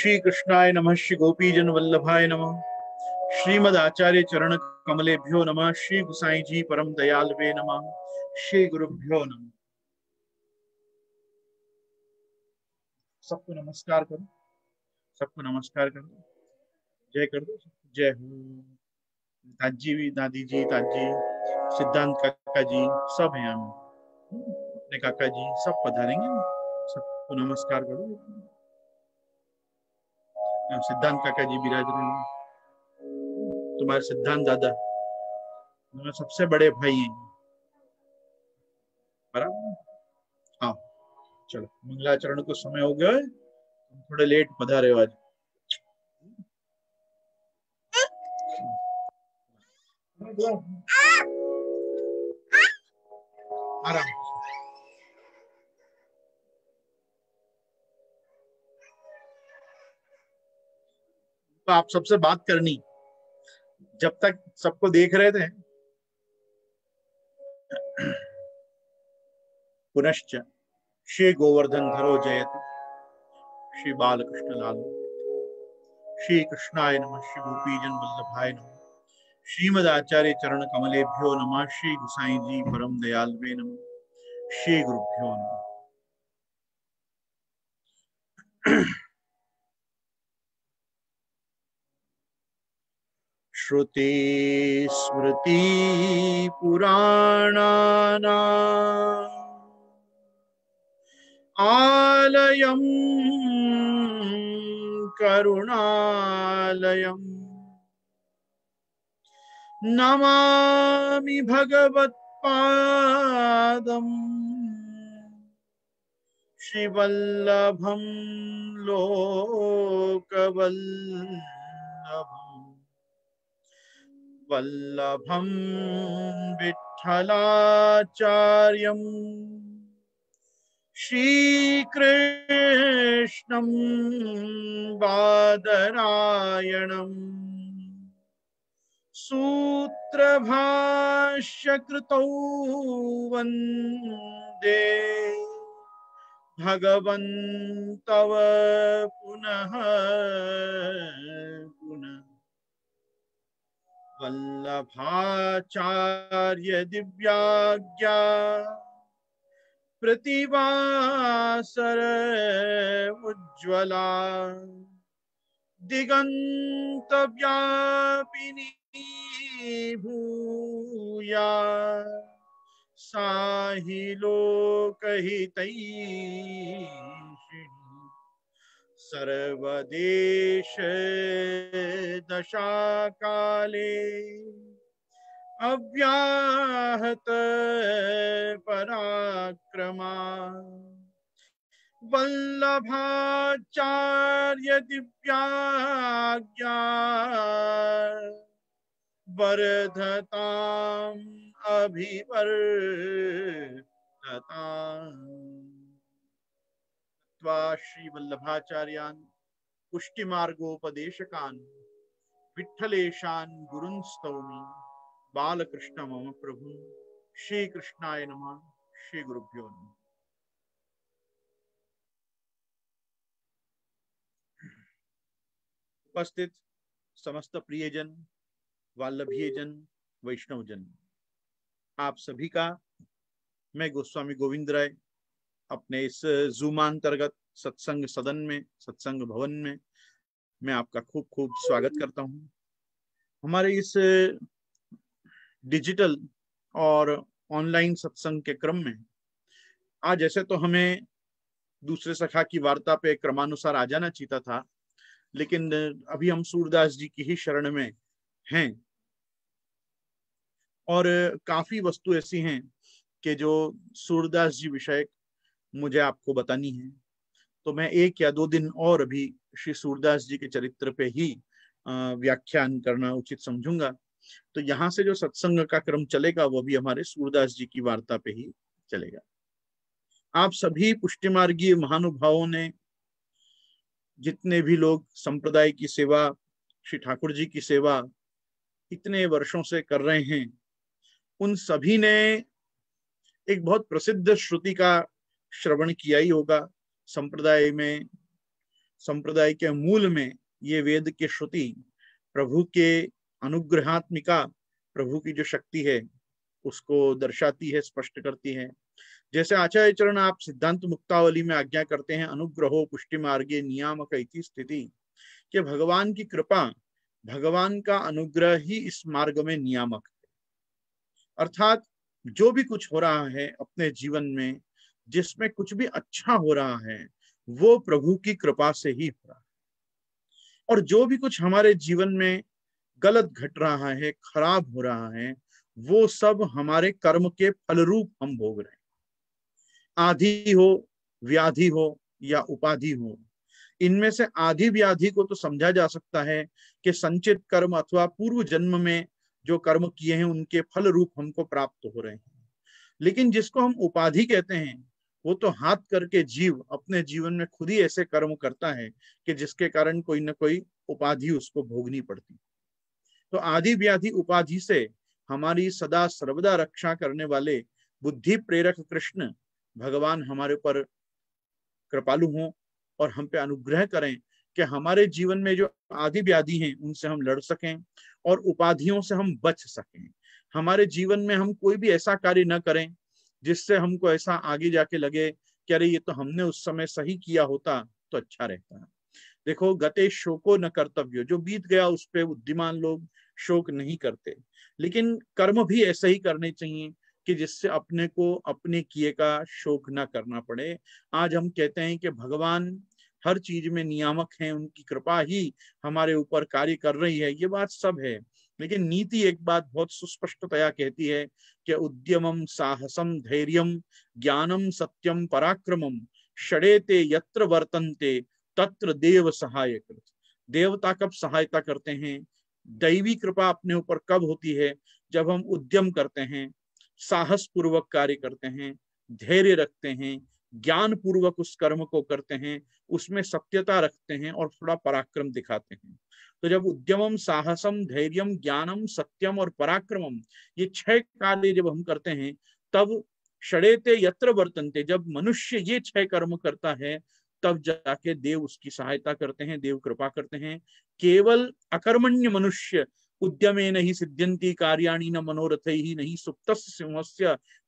श्री कृष्णाय नम श्री गोपी जन वल्लभाय नम श्रीमद आचार्य चरण कमलेभ्यो नम श्री गुसाई जी परम दयालवे नम श्री गुरुभ्यो नम सबको नमस्कार करो सबको नमस्कार करो जय कर दो जय हो दादी भी दादी जी दादी सिद्धांत काका जी सब हैं हम अपने काका जी सब पधारेंगे सबको नमस्कार करो सिद्धांत काका जी विराज रहे हैं तुम्हारे सिद्धांत दादा तुम्हारे सबसे बड़े भाई हैं बराबर हाँ चलो मंगलाचरण को समय हो गया है तुम थोड़े लेट पधारे हो आज आराम तो आप सबसे बात करनी जब तक सबको देख रहे थे पुनश्च श्री गोवर्धन धरो जयत श्री बालकृष्ण लाल श्री कृष्णाय नम श्री गोपीजन वल्लभाय नम श्रीमद आचार्य चरण कमलेभ्यो नम श्री गुसाई जी परम दयाल नम श्री गुरुभ्यो नम श्रुति स्मृति पुराणाना आलय करुणालयम् नमामि भगवत्पादम् श्रीवल्लभं लोकवल्लभम् वल्लभं विठ्ठलाचार्यम् श्रीकृष्णं बादरायणम् सूत्रभाष्यकृतौ वन्दे भगवन्तव पुनः पुनः वल्लभाचार्य दिव्याज्ञा प्रतिवासर उज्ज्वला व्यापिनी भूया साहि लोकहितै सर्वदेश काले अव्याहत पराक्रमा वल्लभाचार्य दिव्याज्ञा वर्धताम अभिवर्धताम कृत्वा श्रीवल्लभाचार्यान् पुष्टिमार्गोपदेशकान् विठ्ठलेशान् गुरुन् स्तौमि बालकृष्ण मम प्रभुं श्रीकृष्णाय नमः श्रीगुरुभ्यो नमः उपस्थित समस्त प्रियजन वाल्लभीयजन वैष्णवजन आप सभी का मैं गोस्वामी गोविंद राय अपने इस जूमा अंतर्गत सत्संग सदन में सत्संग भवन में मैं आपका खूब खूब स्वागत करता हूं हमारे इस डिजिटल और ऑनलाइन सत्संग के क्रम में आज ऐसे तो हमें दूसरे सखा की वार्ता पे क्रमानुसार आ जाना चाहता था लेकिन अभी हम सूरदास जी की ही शरण में हैं और काफी वस्तु ऐसी हैं कि जो सूरदास जी विषय मुझे आपको बतानी है तो मैं एक या दो दिन और अभी श्री सूरदास जी के चरित्र पे ही व्याख्यान करना उचित समझूंगा तो यहाँ से जो सत्संग का क्रम चलेगा वो भी हमारे सूरदास जी की वार्ता पे ही चलेगा आप सभी पुष्टि मार्गीय महानुभावों ने जितने भी लोग संप्रदाय की सेवा श्री ठाकुर जी की सेवा इतने वर्षों से कर रहे हैं उन सभी ने एक बहुत प्रसिद्ध श्रुति का श्रवण किया ही होगा संप्रदाय में संप्रदाय के मूल में ये वेद की श्रुति प्रभु के अनुग्रहात्मिका प्रभु की जो शक्ति है उसको दर्शाती है स्पष्ट करती है जैसे आचार्य चरण आप सिद्धांत मुक्तावली में आज्ञा करते हैं अनुग्रहो पुष्टि मार्गे नियामक स्थिति कि भगवान की कृपा भगवान का अनुग्रह ही इस मार्ग में नियामक है अर्थात जो भी कुछ हो रहा है अपने जीवन में जिसमें कुछ भी अच्छा हो रहा है वो प्रभु की कृपा से ही हो रहा है और जो भी कुछ हमारे जीवन में गलत घट रहा है खराब हो रहा है वो सब हमारे कर्म के फल रूप हम भोग रहे हैं आधी हो व्याधि हो या उपाधि हो इनमें से आधी व्याधि को तो समझा जा सकता है कि संचित कर्म अथवा पूर्व जन्म में जो कर्म किए हैं उनके फल रूप हमको प्राप्त हो रहे हैं लेकिन जिसको हम उपाधि कहते हैं वो तो हाथ करके जीव अपने जीवन में खुद ही ऐसे कर्म करता है कि जिसके कारण कोई ना कोई उपाधि उसको भोगनी पड़ती तो आधि व्याधि उपाधि से हमारी सदा सर्वदा रक्षा करने वाले बुद्धि प्रेरक कृष्ण भगवान हमारे ऊपर कृपालु हों और हम पे अनुग्रह करें कि हमारे जीवन में जो आदि व्याधि हैं उनसे हम लड़ सकें और उपाधियों से हम बच सकें हमारे जीवन में हम कोई भी ऐसा कार्य न करें जिससे हमको ऐसा आगे जाके लगे कि अरे ये तो हमने उस समय सही किया होता तो अच्छा रहता देखो गते शोको न कर्तव्य जो बीत गया उस पर बुद्धिमान लोग शोक नहीं करते लेकिन कर्म भी ऐसे ही करने चाहिए कि जिससे अपने को अपने किए का शोक ना करना पड़े आज हम कहते हैं कि भगवान हर चीज में नियामक हैं उनकी कृपा ही हमारे ऊपर कार्य कर रही है ये बात सब है लेकिन नीति एक बात बहुत सुस्पष्टतया कहती है कि उद्यमम साहसम धैर्य ज्ञानम सत्यम पराक्रमम षडेते यत्र वर्तन्ते तत्र देव सहाय देवता कब सहायता करते हैं दैवी कृपा अपने ऊपर कब होती है जब हम उद्यम करते हैं साहस पूर्वक कार्य करते हैं धैर्य रखते हैं ज्ञान पूर्वक उस कर्म को करते हैं उसमें सत्यता रखते हैं और थोड़ा पराक्रम दिखाते हैं तो जब उद्यमम साहसम धैर्यम ज्ञानम सत्यम और पराक्रमम ये छह कार्य जब हम करते हैं तब षडेते यत्र वर्तनते जब मनुष्य ये छह कर्म करता है तब जाके देव उसकी सहायता करते हैं देव कृपा करते हैं केवल अकर्मण्य मनुष्य उद्यमे नहीं सिद्ध्यंति कार्याणी न मनोरथ ही नहीं सुप्त सिंह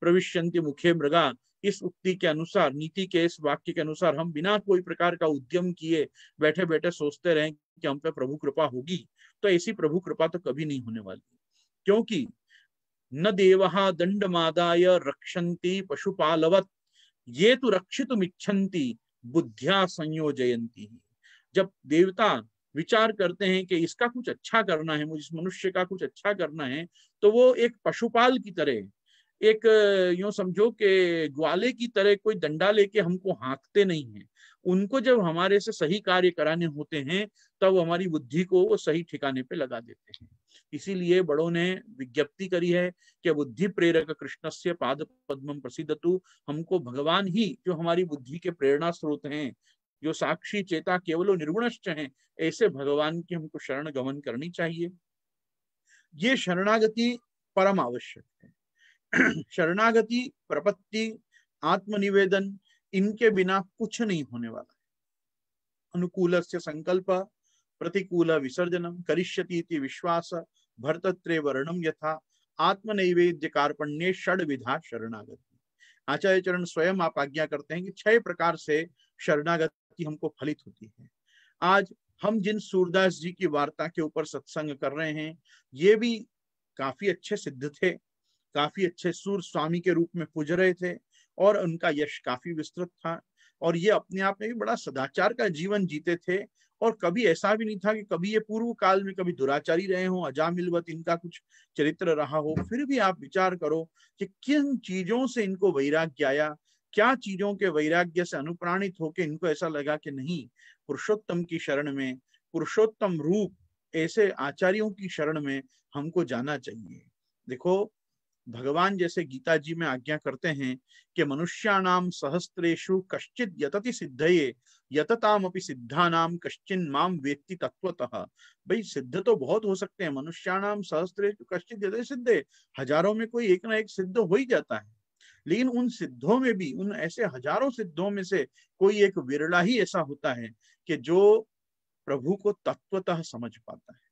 प्रविश्यंति मुखे मृगा इस उक्ति के अनुसार नीति के इस वाक्य के अनुसार हम बिना कोई प्रकार का उद्यम किए बैठे बैठे सोचते रहे कि हम पे प्रभु कृपा होगी तो ऐसी प्रभु कृपा तो कभी नहीं होने वाली क्योंकि न देवहा दंड मादाय रक्षंती पशुपालवत ये तो रक्षित मिच्छन्ति बुद्धिया संयोजयंती जब देवता विचार करते हैं कि इसका कुछ अच्छा करना है मुझे इस मनुष्य का कुछ अच्छा करना है तो वो एक पशुपाल की तरह एक यू समझो कि ग्वाले की तरह कोई डंडा लेके हमको हाँकते नहीं है उनको जब हमारे से सही कार्य कराने होते हैं तब हमारी बुद्धि को वो सही ठिकाने पे लगा देते हैं इसीलिए बड़ों ने विज्ञप्ति करी है कि बुद्धि प्रेरक कृष्ण से पाद पद्म प्रसिद्ध हमको भगवान ही जो हमारी बुद्धि के प्रेरणा स्रोत हैं जो साक्षी चेता केवल निर्गुणश्च हैं ऐसे भगवान की हमको शरण गमन करनी चाहिए ये शरणागति परम आवश्यक है शरणागति प्रपत्ति आत्मनिवेदन इनके बिना कुछ नहीं होने वाला है अनुकूल से संकल्प प्रतिकूल विसर्जनम करिष्यति विश्वास भरतत्रे वर्णम यथा आत्मनैवेद्य कार्पण्य षड विधा शरणागति आचार्य चरण स्वयं आप आज्ञा करते हैं कि छह प्रकार से शरणागति शक्ति हमको फलित होती है आज हम जिन सूरदास जी की वार्ता के ऊपर सत्संग कर रहे हैं ये भी काफी अच्छे सिद्ध थे काफी अच्छे सूर स्वामी के रूप में पूज रहे थे और उनका यश काफी विस्तृत था और ये अपने आप में भी बड़ा सदाचार का जीवन जीते थे और कभी ऐसा भी नहीं था कि कभी ये पूर्व काल में कभी दुराचारी रहे हो अजामिलवत इनका कुछ चरित्र रहा हो फिर भी आप विचार करो कि किन चीजों से इनको वैराग्य आया क्या चीजों के वैराग्य से अनुप्राणित होकर इनको ऐसा लगा कि नहीं पुरुषोत्तम की शरण में पुरुषोत्तम रूप ऐसे आचार्यों की शरण में हमको जाना चाहिए देखो भगवान जैसे गीता जी में आज्ञा करते हैं कि मनुष्याणाम सहस्त्रेशु कश्चित यतति सिद्ध ये यतताम अपनी नाम कश्चिन माम व्यक्ति तत्वतः भाई सिद्ध तो बहुत हो सकते हैं मनुष्याणाम सहस्त्रेशु कश्चित यतति सिद्धे हजारों में कोई एक ना एक सिद्ध हो ही जाता है लेकिन उन सिद्धों में भी उन ऐसे हजारों सिद्धों में से कोई एक विरला ही ऐसा होता है कि जो प्रभु को तत्वतः समझ पाता है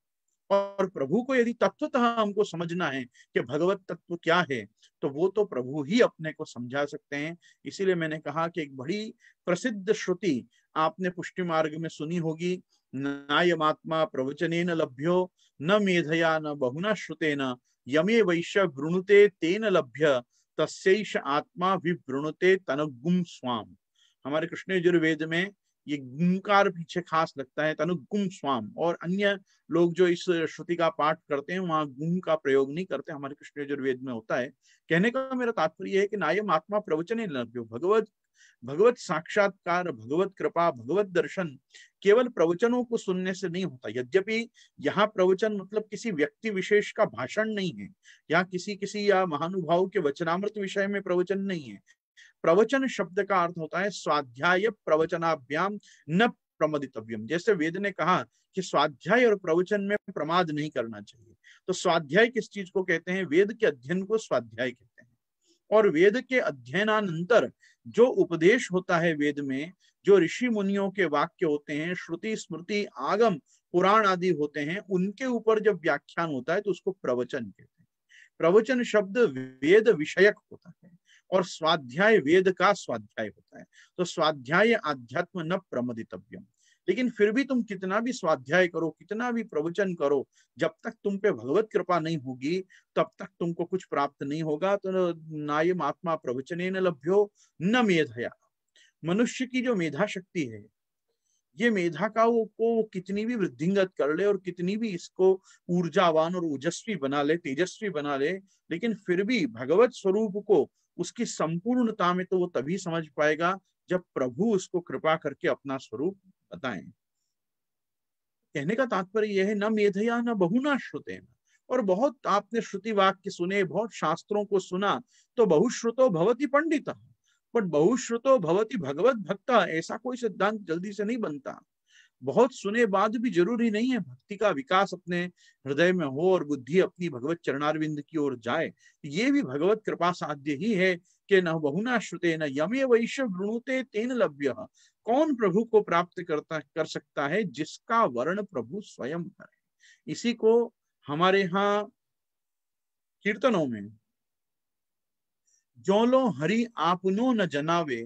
और प्रभु को यदि तत्वतः हमको समझना है कि भगवत तत्व क्या है तो वो तो प्रभु ही अपने को समझा सकते हैं इसीलिए मैंने कहा कि एक बड़ी प्रसिद्ध श्रुति आपने पुष्टि मार्ग में सुनी होगी नायमात्मा प्रवचने न लभ्यो न मेधया न बहुना श्रुते न यमे वैश्य वृणुते तेन लभ्य तस्ष आत्मा विभ्रणते तनुगुम स्वाम हमारे कृष्ण यजुर्वेद में ये गुमकार पीछे खास लगता है तनुगुम स्वाम और अन्य लोग जो इस श्रुति का पाठ करते हैं वहां गुम का प्रयोग नहीं करते हमारे कृष्ण यजुर्वेद में होता है कहने का मेरा तात्पर्य है कि नायम आत्मा प्रवचन लभ्यो भगवत भगवत साक्षात्कार भगवत कृपा भगवत दर्शन केवल प्रवचनों को सुनने से नहीं होता यद्यपि यहाँ प्रवचन मतलब किसी व्यक्ति विशेष का भाषण नहीं है यहाँ किसी किसी या महानुभाव के वचनामृत विषय में प्रवचन नहीं है प्रवचन शब्द का अर्थ होता है स्वाध्याय प्रवचनाभ्याम न प्रमदितव्यम जैसे वेद ने कहा कि स्वाध्याय और प्रवचन में प्रमाद नहीं करना चाहिए तो स्वाध्याय किस चीज को कहते हैं वेद के अध्ययन को स्वाध्याय कहते हैं और वेद के अध्ययनानंतर जो उपदेश होता है वेद में जो ऋषि मुनियों के वाक्य होते हैं श्रुति स्मृति आगम पुराण आदि होते हैं उनके ऊपर जब व्याख्यान होता है तो उसको प्रवचन कहते हैं प्रवचन शब्द वेद विषयक होता है और स्वाध्याय वेद का स्वाध्याय होता है तो स्वाध्याय आध्यात्म न प्रमदितव्यम लेकिन फिर भी तुम कितना भी स्वाध्याय करो कितना भी प्रवचन करो जब तक तुम पे भगवत कृपा नहीं होगी तब तक तुमको कुछ प्राप्त नहीं होगा तो ये आत्मा प्रवचन न लभ्यो न मेधया मनुष्य की जो मेधा शक्ति है ये मेधा का वो को कितनी भी वृद्धिंगत कर ले और कितनी भी इसको ऊर्जावान और ओजस्वी बना ले तेजस्वी बना ले लेकिन फिर भी भगवत स्वरूप को उसकी संपूर्णता में तो वो तभी समझ पाएगा जब प्रभु उसको कृपा करके अपना स्वरूप बताएं कहने का तात्पर्य यह है न मेधया न बहुना श्रुते और बहुत आपने श्रुति वाक्य सुने बहुत शास्त्रों को सुना तो बहुश्रुतो भवती पंडित बट बहुश्रुतो भवती भगवत भक्ता ऐसा कोई सिद्धांत जल्दी से नहीं बनता बहुत सुने बाद भी जरूरी नहीं है भक्ति का विकास अपने हृदय में हो और बुद्धि अपनी भगवत चरणारविंद की ओर जाए ये भी भगवत कृपा साध्य ही है कि न बहुना श्रुते न यमे वैश्य वृणुते तेन लव्य कौन प्रभु को प्राप्त करता कर सकता है जिसका वर्ण प्रभु स्वयं करे इसी को हमारे यहाँ कीर्तनों में जो लो हरि आपनो न जनावे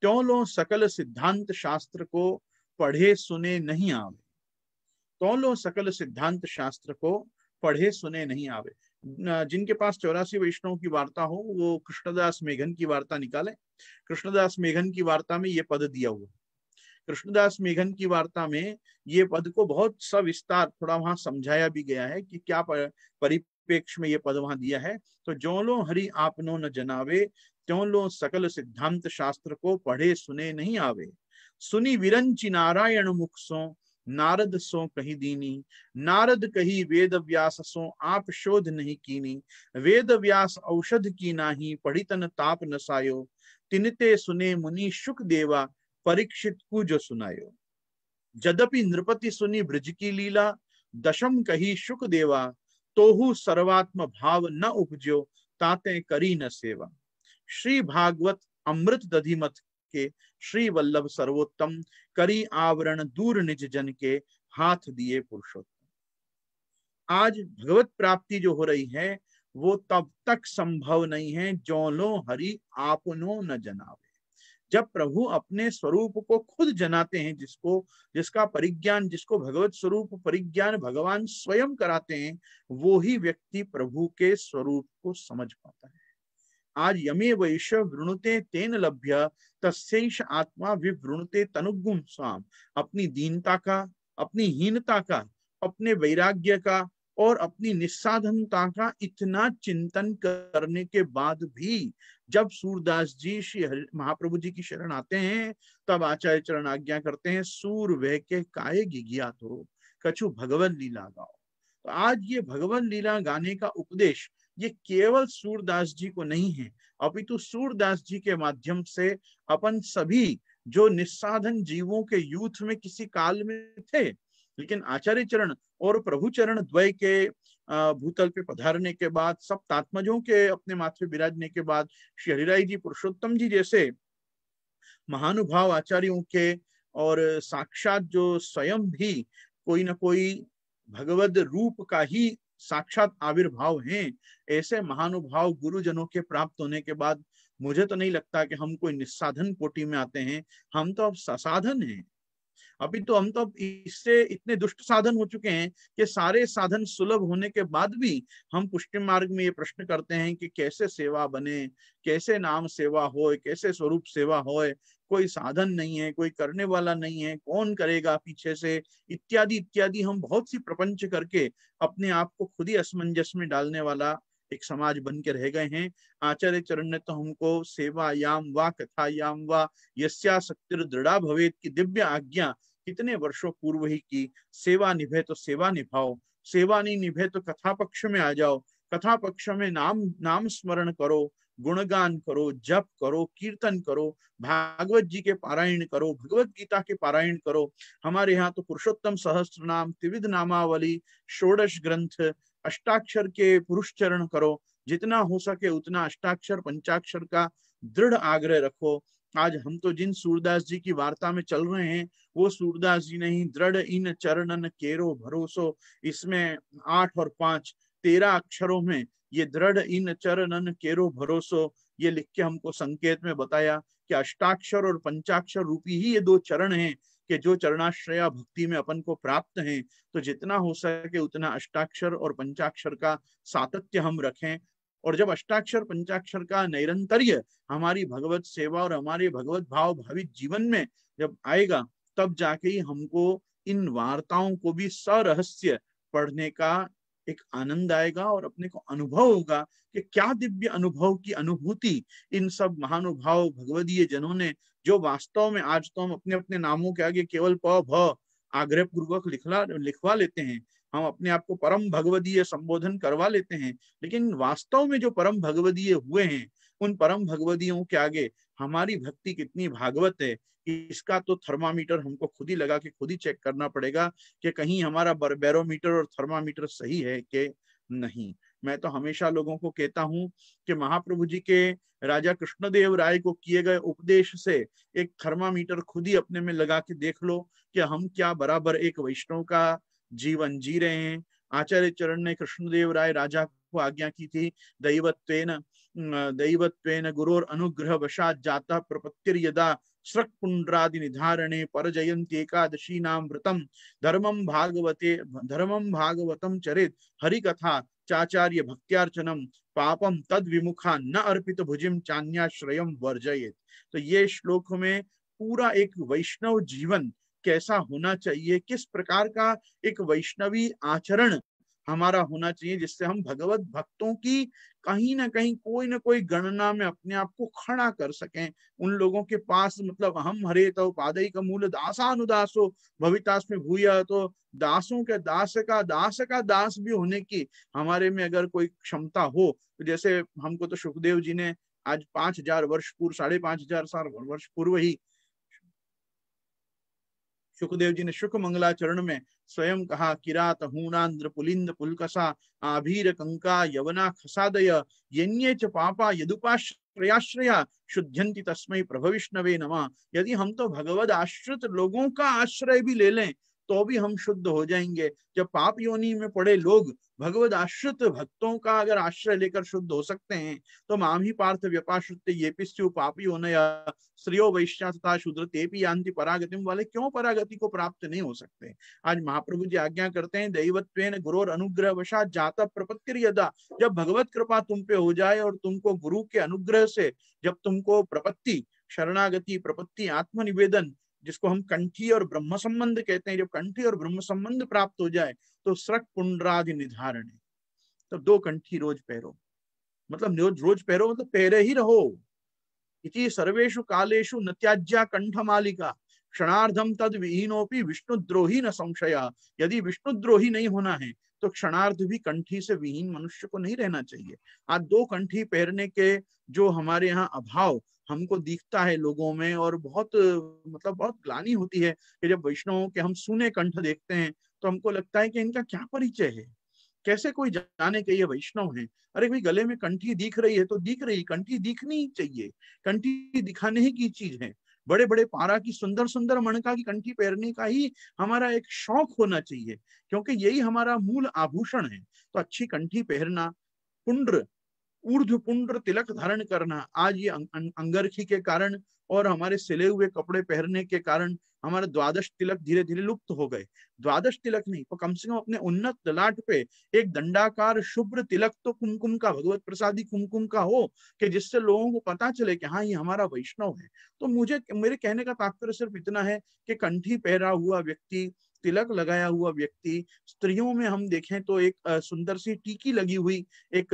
त्यों लो सकल सिद्धांत शास्त्र को पढ़े सुने नहीं आवे तो लो सकल सिद्धांत शास्त्र को पढ़े सुने नहीं आवे जिनके पास चौरासी वैष्णव की वार्ता हो वो कृष्णदास मेघन की वार्ता निकाले कृष्णदास मेघन की वार्ता में ये पद दिया हुआ कृष्णदास मेघन की वार्ता में ये पद को बहुत सविस्तार थोड़ा वहां समझाया भी गया है कि क्या परिपेक्ष में ये पद वहां दिया है तो जो लो हरि आपनो न जनावे त्यों लो सकल सिद्धांत शास्त्र को पढ़े सुने नहीं आवे सुनी विरंचि नारायण मुख सो नारद सो कही दीनी नारद कही वेद व्यास सो आप शोध नहीं कीनी वेद व्यास औषध की नाही पढ़ितन ताप नसायो तिनते सुने मुनि शुक देवा परीक्षित कुज सुनायो जदपि नृपति सुनी ब्रज की लीला दशम कही शुक देवा तोहु सर्वात्म भाव न उपजो ताते करी न सेवा श्री भागवत अमृत दधिमत के श्री वल्लभ सर्वोत्तम करी आवरण दूर निज जन के हाथ दिए पुरुषोत्तम आज भगवत प्राप्ति जो हो रही है वो तब तक संभव नहीं है जो लो हरि आपनो न जनावे जब प्रभु अपने स्वरूप को खुद जनाते हैं जिसको जिसका परिज्ञान जिसको भगवत स्वरूप परिज्ञान भगवान स्वयं कराते हैं वो ही व्यक्ति प्रभु के स्वरूप को समझ पाता है आज यमे वैश वृणुते तेन लभ्य तस्ष आत्मा विवृणुते तनुगुम स्वाम अपनी दीनता का अपनी हीनता का अपने वैराग्य का और अपनी निस्साधनता का इतना चिंतन करने के बाद भी जब सूरदास जी श्री महाप्रभु जी की शरण आते हैं तब आचार्य चरण आज्ञा करते हैं सूर वह के काय गिज्ञात हो कछु भगवत लीला गाओ तो आज ये भगवत लीला गाने का उपदेश ये केवल सूरदास जी को नहीं है अपितु सूरदास जी के माध्यम से अपन सभी जो निस्साधन जीवों के यूथ में किसी काल में थे लेकिन आचार्य चरण और प्रभु चरण द्वय के भूतल पे पधारने के बाद सब तात्मजों के अपने माथे बिराजने के बाद श्री हरिराय जी पुरुषोत्तम जी जैसे महानुभाव आचार्यों के और साक्षात जो स्वयं भी कोई ना कोई भगवद रूप का ही साक्षात आविर्भाव हैं ऐसे महानुभाव गुरुजनों के प्राप्त होने के बाद मुझे तो नहीं लगता कि हम कोई निस्साधन कोटि में आते हैं हम तो अब ससाधन हैं अभी तो हम तो इससे इतने दुष्ट साधन हो चुके हैं कि सारे साधन सुलभ होने के बाद भी हम पुष्टि मार्ग में ये प्रश्न करते हैं कि कैसे सेवा बने कैसे नाम सेवा हो कैसे स्वरूप सेवा हो कोई साधन नहीं है कोई करने वाला नहीं है कौन करेगा पीछे से इत्यादि इत्यादि हम बहुत सी प्रपंच करके अपने आप को खुद ही असमंजस में डालने वाला एक समाज बन के रह गए हैं आचार्य चरण ने तो हमको सेवायाम वा कथायाम वा यस्या शक्ति दृढ़ा भवेद की दिव्य आज्ञा कितने वर्षों पूर्व ही की सेवा निभे तो सेवा निभाओ सेवा नहीं निभे तो कथा पक्ष में आ जाओ कथा पक्ष में नाम नाम स्मरण करो गुणगान करो जप करो कीर्तन करो भागवत जी के पारायण करो भगवत गीता के पारायण करो हमारे यहाँ तो पुरुषोत्तम सहस्त्र नाम त्रिविध नामावली षोडश ग्रंथ अष्टाक्षर के पुरुष चरण करो जितना हो सके उतना अष्टाक्षर पंचाक्षर का दृढ़ आग्रह रखो आज हम तो जिन सूरदास जी की वार्ता में चल रहे हैं वो सूरदास जी नहीं दृढ़ इन चरणन केरो भरोसो इसमें आठ और पांच तेरह अक्षरों में ये दृढ़ इन चरणन केरो भरोसो ये लिख के हमको संकेत में बताया कि अष्टाक्षर और पंचाक्षर रूपी ही ये दो चरण हैं कि जो चरणाश्रया भक्ति में अपन को प्राप्त हैं तो जितना हो सके उतना अष्टाक्षर और पंचाक्षर का सातत्य हम रखें और जब अष्टाक्षर पंचाक्षर का नैरंतर्य हमारी भगवत सेवा और हमारे भगवत भाव भावित जीवन में जब आएगा तब जाके ही हमको इन वार्ताओं को भी सरहस्य पढ़ने का एक आनंद आएगा और अपने को अनुभव होगा कि क्या दिव्य अनुभव की अनुभूति इन सब महानुभाव भगवदीय जनों ने जो वास्तव में आज तो हम अपने अपने नामों के आगे केवल प भ आग्रह पूर्वक लिखला लिखवा लेते हैं हम अपने आप को परम भगवदीय संबोधन करवा लेते हैं लेकिन वास्तव में जो परम भगवदीय हुए हैं उन परम भगवदियों के आगे हमारी भक्ति कितनी भागवत है इसका तो थर्मामीटर हमको खुद ही लगा के खुद ही चेक करना पड़ेगा कि कहीं हमारा बैरोमीटर और थर्मामीटर सही है कि नहीं मैं तो हमेशा लोगों को कहता हूं कि महाप्रभु जी के राजा कृष्णदेव राय को किए गए उपदेश से एक थर्मामीटर खुद ही अपने में लगा के देख लो कि हम क्या बराबर एक वैष्णव का जीवन जी रहे हैं आचार्य चरण ने कृष्णदेव राय राजा को आज्ञा की थी दैवत्वेन दैवत्वेन गुरोर अनुग्रह वशात जाता प्रपत्तिर यदा सृक् पुंड्रादि निधारणे जयंती एकादशी नाम व्रतम धर्मम भागवते धर्मम भागवतम चरित हरि कथा चाचार्य भक्त्यार्चनम पापम तद विमुखा न अर्पित भुजिम चान्याश्रयम वर्जयेत तो ये श्लोक में पूरा एक वैष्णव जीवन कैसा होना चाहिए किस प्रकार का एक वैष्णवी आचरण हमारा होना चाहिए जिससे हम भगवत भक्तों की कहीं ना कहीं कोई ना कोई गणना में अपने आप को खड़ा कर सकें उन लोगों के पास मतलब हम हरे तो पादई का मूल दासानुदासो भवितास में भूया तो दासों के दास का दास का दास भी होने की हमारे में अगर कोई क्षमता हो तो जैसे हमको तो सुखदेव जी ने आज पांच हजार वर्ष पूर्व साढ़े पांच हजार साल वर्ष पूर्व ही सुखदेव जी ने सुख चरण में स्वयं कहा किरात हूणांद्र पुलिंद पुलकसा आभीर कंका यवना खसादय यन्ये च पापा यदुपाश्रयाश्रया शुद्ध्यंति तस्मय प्रभविष्णवे नमा यदि हम तो भगवद आश्रित लोगों का आश्रय भी ले लें तो भी हम शुद्ध हो जाएंगे जब पाप योनि में पड़े लोग भगवत आश्रित भक्तों का अगर आश्रय लेकर शुद्ध हो सकते हैं तो माम ही पार्थ व्यपाश्रुत ये पिस्यु पापी होने श्रेयो वैश्या तथा शुद्र तेपी यांति परागतिम वाले क्यों परागति को प्राप्त नहीं हो सकते आज महाप्रभु जी आज्ञा करते हैं गुरु गुरोर अनुग्रह वशा जाता यदा जब भगवत कृपा तुम पे हो जाए और तुमको गुरु के अनुग्रह से जब तुमको प्रपत्ति शरणागति प्रपत्ति आत्मनिवेदन जिसको हम कंठी और ब्रह्म संबंध कहते हैं जब कंठी और ब्रह्म संबंध प्राप्त हो जाए तो सृक पुंडरादि निधारण तब दो कंठी रोज पैरो मतलब रोज रोज मतलब पैरे ही रहो इति सर्वेशु कालेशु कंठ मालिका क्षणार्धम तद विहीनोपि विष्णुद्रोही न संशया यदि विष्णुद्रोही नहीं होना है तो क्षणार्ध भी कंठी से विहीन मनुष्य को नहीं रहना चाहिए आज दो कंठी पहनने के जो हमारे यहाँ अभाव हमको दिखता है लोगों में और बहुत मतलब बहुत ग्लानी होती है कि जब वैष्णव के हम सुने कंठ देखते हैं तो हमको लगता है कि इनका क्या परिचय है कैसे कोई जाने के ये वैष्णव है अरे भाई गले में कंठी दिख रही है तो दिख रही कंठी दिखनी ही चाहिए कंठी दिखाने ही की चीज है बड़े बड़े पारा की सुंदर सुंदर मणका की कंठी पहनने का ही हमारा एक शौक होना चाहिए क्योंकि यही हमारा मूल आभूषण है तो अच्छी कंठी पहनना कुंड्र ऊर्धपुंड तिलक धारण करना आज ये अं-, अं-, अंगरखी के कारण और हमारे सिले हुए कपड़े पहनने के कारण हमारे द्वादश तिलक धीरे धीरे लुप्त हो गए द्वादश तिलक नहीं पर कम से कम अपने उन्नत ललाट पे एक दंडाकार शुभ्र तिलक तो कुमकुम का भगवत प्रसादी कुमकुम का हो कि जिससे लोगों को पता चले कि हाँ ये हमारा वैष्णव है तो मुझे मेरे कहने का तात्पर्य सिर्फ इतना है कि कंठी पहरा हुआ व्यक्ति तिलक लगाया हुआ व्यक्ति स्त्रियों में हम देखें तो एक सुंदर सी टीकी लगी हुई एक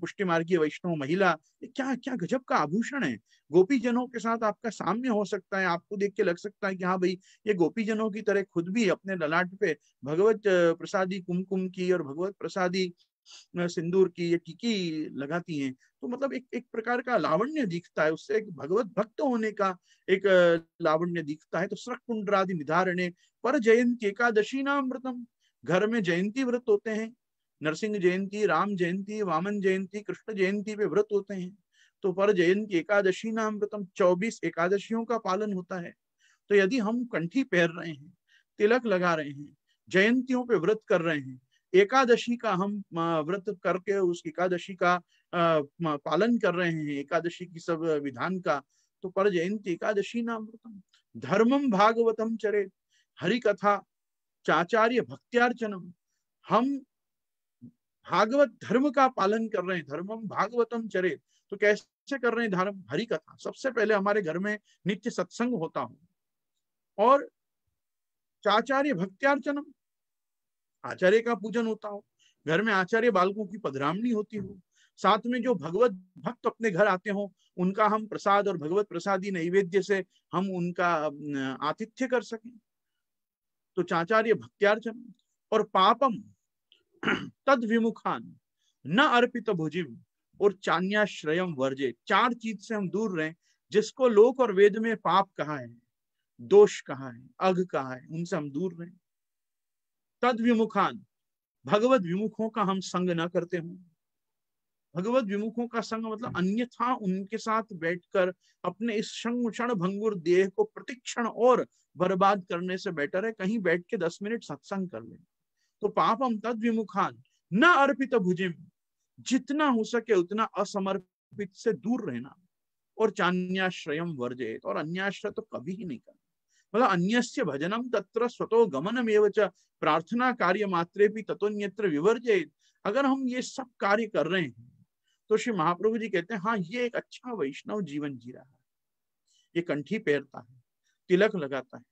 पुष्टि मार्गीय वैष्णव महिला क्या क्या गजब का आभूषण है गोपीजनों के साथ आपका साम्य हो सकता है आपको देख के लग सकता है कि हाँ भाई ये गोपीजनों की तरह खुद भी अपने ललाट पे भगवत प्रसादी कुमकुम की और भगवत प्रसादी सिंदूर की या टिकी लगाती हैं तो मतलब एक एक प्रकार का लावण्य दिखता है उससे एक भगवत भक्त होने का एक लावण्य दिखता है तो कुंडरादि निधारणे पर जयंती एकादशी व्रतम घर में जयंती व्रत होते हैं नरसिंह जयंती राम जयंती वामन जयंती कृष्ण जयंती पे व्रत होते हैं तो पर जयंती एकादशी नाम व्रतम चौबीस एकादशियों का पालन होता है तो यदि हम कंठी पहन रहे हैं तिलक लगा रहे हैं जयंतियों पे व्रत कर रहे हैं एकादशी का हम व्रत करके उस एकादशी का पालन कर रहे हैं एकादशी की सब विधान का तो पर जयंती एकादशी नाम व्रतम धर्मम भागवतम चरे हरि कथा चाचार्य भक्त्यार्चनम हम भागवत धर्म का पालन कर रहे हैं धर्मम भागवतम चरे तो कैसे कर रहे हैं धर्म हरि कथा सबसे पहले हमारे घर में नित्य सत्संग होता हूँ और चाचार्य भक्त्यार्चनम आचार्य का पूजन होता हो घर में आचार्य बालकों की पधरामनी होती हो साथ में जो भगवत भक्त अपने घर आते हो उनका हम प्रसाद और भगवत प्रसादी नैवेद्य से हम उनका आतिथ्य कर सकें तो चाचार्य भक्त्यार्चन और पापम तद विमुखान न अर्पित भुजिम और चान्याश्रयम वर्जे चार चीज से हम दूर रहें जिसको लोक और वेद में पाप कहा है दोष कहा है अघ कहा है उनसे हम दूर रहें तद विमुखान भगवत विमुखों का हम संग ना करते हों भगवत विमुखों का संग मतलब अन्यथा उनके साथ बैठकर अपने इस क्षण भंगुर देह को प्रतिक्षण और बर्बाद करने से बेटर है कहीं बैठ के दस मिनट सत्संग कर ले तो पापम तद विमुखान न अर्पित भुजिम जितना हो सके उतना असमर्पित से दूर रहना और चान्याश्रयम वर्जित और अन्याश्रय तो कभी ही नहीं करना मतलब अन्यस्य भजनम तत्र स्वतो गमनमेव च प्रार्थना कार्य मात्रे भी तत्वन्यत्र विवर्जित अगर हम ये सब कार्य कर रहे हैं तो श्री महाप्रभु जी कहते हैं हाँ ये एक अच्छा वैष्णव जीवन जी रहा है ये कंठी पहनता है तिलक लगाता है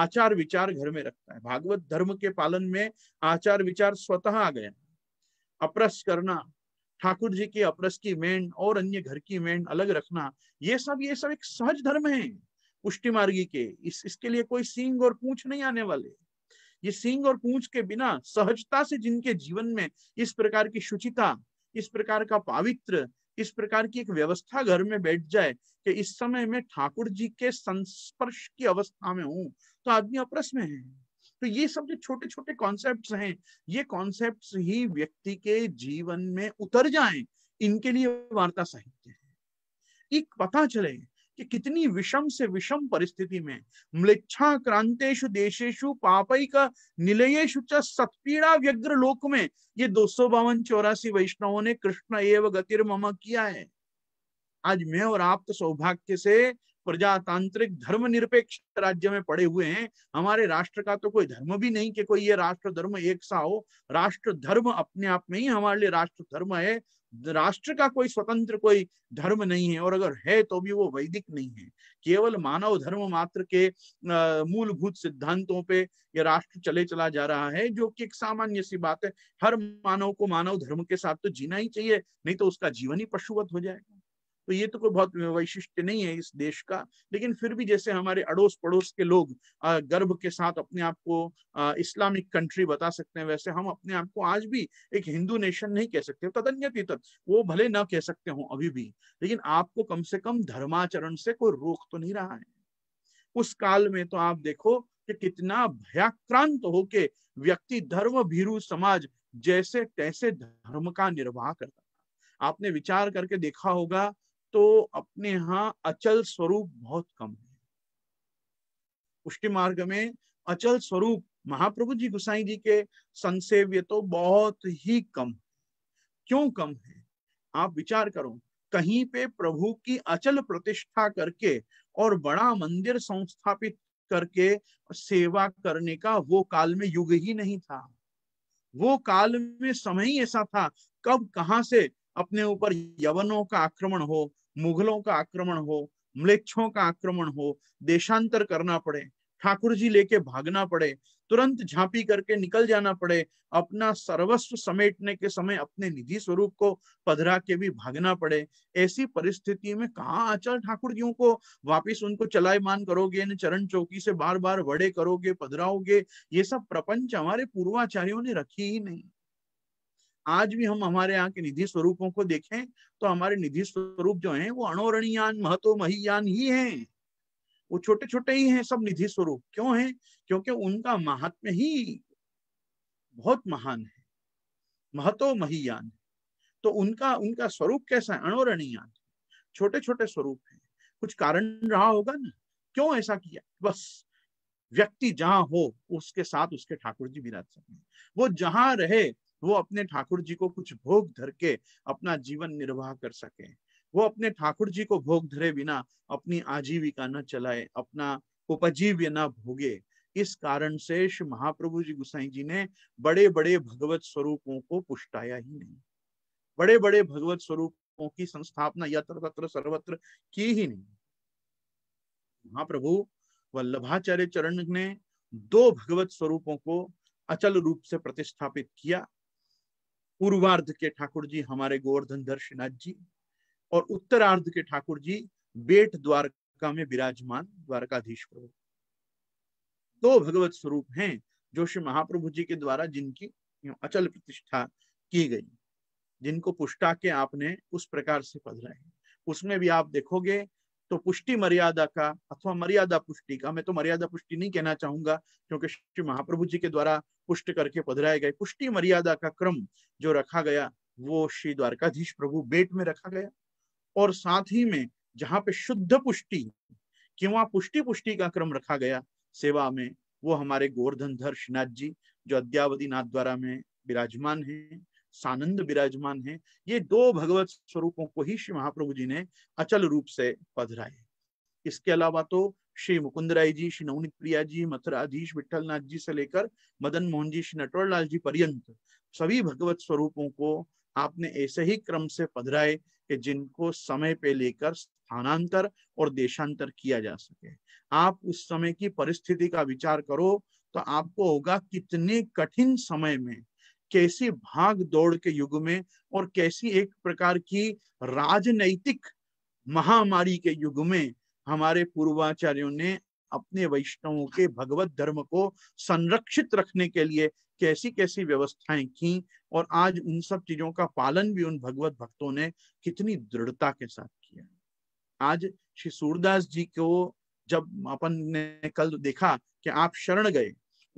आचार विचार घर में रखता है भागवत धर्म के पालन में आचार विचार स्वतः आ गया अपरस करना ठाकुर जी के अपरस की मेन और अन्य घर की मेन अलग रखना ये सब ये सब एक सहज धर्म है पुष्टि मार्गी के इस इसके लिए कोई सींग और पूछ नहीं आने वाले ये सींग और पूछ के बिना सहजता से जिनके जीवन में इस प्रकार की शुचिता इस प्रकार का पावित्र इस प्रकार की एक व्यवस्था घर में बैठ जाए कि इस समय में ठाकुर जी के संस्पर्श की अवस्था में हूं तो आदमी अप्रस में है तो ये सब जो छोटे छोटे कॉन्सेप्ट हैं ये कॉन्सेप्ट ही व्यक्ति के जीवन में उतर जाएं इनके लिए वार्ता साहित्य है एक पता चले कि कितनी विषम से विषम परिस्थिति में म्लेच्छा क्रांतेशु देशेशु पापई का निलयेशु च सत्पीड़ा व्यग्र लोक में ये दो सौ बावन चौरासी वैष्णवों ने कृष्ण एवं गतिर मम किया है आज मैं और आप तो सौभाग्य से प्रजातांत्रिक धर्म निरपेक्ष राज्य में पड़े हुए हैं हमारे राष्ट्र का तो कोई धर्म भी नहीं कि कोई ये राष्ट्र धर्म एक सा हो राष्ट्र धर्म अपने आप में ही हमारे लिए राष्ट्र धर्म है राष्ट्र का कोई स्वतंत्र कोई धर्म नहीं है और अगर है तो भी वो वैदिक नहीं है केवल मानव धर्म मात्र के मूलभूत सिद्धांतों पे ये राष्ट्र चले चला जा रहा है जो कि एक सामान्य सी बात है हर मानव को मानव धर्म के साथ तो जीना ही चाहिए नहीं तो उसका जीवन ही पशुवत हो जाएगा तो ये तो कोई बहुत वैशिष्ट नहीं है इस देश का लेकिन फिर भी जैसे हमारे अड़ोस पड़ोस के लोग गर्भ के साथ अपने आप को इस्लामिक कंट्री बता सकते हैं वैसे हम अपने आप को आज भी एक हिंदू नेशन नहीं कह सकते तदन्यतीत वो भले न कह सकते हो अभी भी लेकिन आपको कम से कम धर्माचरण से कोई रोक तो नहीं रहा है उस काल में तो आप देखो कि कितना भयाक्रांत होके व्यक्ति धर्म भीरु समाज जैसे तैसे धर्म का निर्वाह करता आपने विचार करके देखा होगा तो अपने यहाँ अचल स्वरूप बहुत कम है पुष्टि मार्ग में अचल स्वरूप महाप्रभु जी गुसाई जी के संसेव्य तो बहुत ही कम क्यों कम है आप विचार करो कहीं पे प्रभु की अचल प्रतिष्ठा करके और बड़ा मंदिर संस्थापित करके सेवा करने का वो काल में युग ही नहीं था वो काल में समय ही ऐसा था कब कहा से अपने ऊपर यवनों का आक्रमण हो मुगलों का आक्रमण हो मलेच्छों का आक्रमण हो देशांतर करना पड़े ठाकुर जी लेके भागना पड़े तुरंत झांपी करके निकल जाना पड़े अपना सर्वस्व समेटने के समय अपने निजी स्वरूप को पधरा के भी भागना पड़े ऐसी परिस्थिति में कहा आचल ठाकुर जी को वापिस उनको चलायमान करोगे चरण चौकी से बार बार बड़े करोगे पधराओगे ये सब प्रपंच हमारे पूर्वाचार्यों ने रखी ही नहीं आज भी हम हमारे यहाँ के निधि स्वरूपों को देखें तो हमारे निधि स्वरूप जो हैं वो अणोरणीयान महतो महीयान ही हैं वो छोटे छोटे ही हैं सब निधि स्वरूप क्यों हैं क्योंकि उनका महात्म्य ही बहुत महान है महतो महीयान तो उनका उनका स्वरूप कैसा है अणोरणीयान छोटे छोटे स्वरूप है कुछ कारण रहा होगा ना क्यों ऐसा किया बस व्यक्ति जहां हो उसके साथ उसके ठाकुर जी विराज सकें वो जहां रहे वो अपने ठाकुर जी को कुछ भोग धर के अपना जीवन निर्वाह कर सके वो अपने ठाकुर जी को भोग धरे बिना अपनी आजीविका न चलाए अपना उपजीव्य न भोगे इस कारण से श्री महाप्रभु जी गुसाई जी ने बड़े बड़े भगवत स्वरूपों को पुष्टाया ही नहीं बड़े बड़े भगवत स्वरूपों की संस्थापना यत्र तत्र सर्वत्र की ही नहीं महाप्रभु वल्लभाचार्य चरण ने दो भगवत स्वरूपों को अचल रूप से प्रतिष्ठापित किया पूर्वार्ध के ठाकुर जी हमारे गोवर्धन दर्शनाथ जी और उत्तरार्ध के ठाकुर जी बेट द्वारका में विराजमान द्वारकाधीश प्रभु दो तो भगवत स्वरूप हैं जो श्री महाप्रभु जी के द्वारा जिनकी अचल प्रतिष्ठा की गई जिनको पुष्टा के आपने उस प्रकार से पधराए उसमें भी आप देखोगे तो पुष्टि मर्यादा का अथवा मर्यादा पुष्टि का मैं तो मर्यादा पुष्टि नहीं कहना चाहूंगा क्योंकि श्री महाप्रभु जी के द्वारा पुष्ट करके पधराए गए पुष्टि मर्यादा का क्रम जो रखा गया वो श्री द्वारकाधीश प्रभु बेट में रखा गया और साथ ही में जहाँ पे शुद्ध पुष्टि कि वहां पुष्टि पुष्टि का क्रम रखा गया सेवा में वो हमारे गोवर्धन धर श्रीनाथ जी जो अद्यावधि नाथ द्वारा में विराजमान है सानंद विराजमान है ये दो भगवत स्वरूपों को ही श्री महाप्रभु जी ने अचल रूप से पधराए इसके अलावा तो श्री मुकुंद राय जी श्री नवनीत प्रिया जी मथुराधीश नाथ जी से लेकर मदन मोहन जी श्री लाल जी पर्यंत सभी भगवत स्वरूपों को आपने ऐसे ही क्रम से पधराए कि जिनको समय पे लेकर स्थानांतर और देशांतर किया जा सके आप उस समय की परिस्थिति का विचार करो तो आपको होगा कितने कठिन समय में कैसे भाग दौड़ के युग में और कैसी एक प्रकार की राजनैतिक महामारी के युग में हमारे पूर्वाचार्यों ने अपने वैष्णवों के भगवत धर्म को संरक्षित रखने के लिए कैसी कैसी व्यवस्थाएं की और आज उन सब चीजों का पालन भी उन भगवत भक्तों ने कितनी दृढ़ता के साथ किया आज श्री सूरदास जी को जब अपन ने कल देखा कि आप शरण गए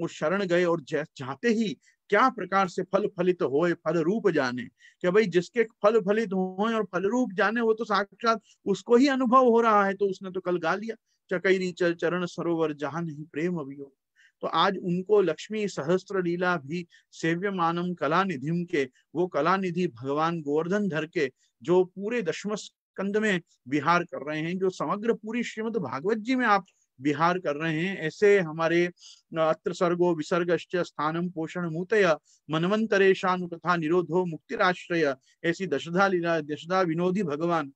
वो शरण गए और जाते ही क्या प्रकार से फल फलित हो होए फल रूप जाने कि भाई जिसके फल फलित होए और फल रूप जाने वो तो साक्षात उसको ही अनुभव हो रहा है तो उसने तो कल गा लिया चकैरी चल चरण सरोवर जहां नहीं प्रेम अभियोग तो आज उनको लक्ष्मी सहस्त्र लीला भी सेव्य मानम कला निधि के वो कला निधि भगवान गोवर्धन धर के जो पूरे दशम स्कंद में विहार कर रहे हैं जो समग्र पूरी श्रीमद भागवत जी में आप विहार कर रहे हैं ऐसे हमारे अत्र सर्गो विसर्ग स्थानम पोषण मूतया मनवंतरेशानु तथा निरोधो मुक्तिराश्रय ऐसी दशधा लीला दशधा विनोदी भगवान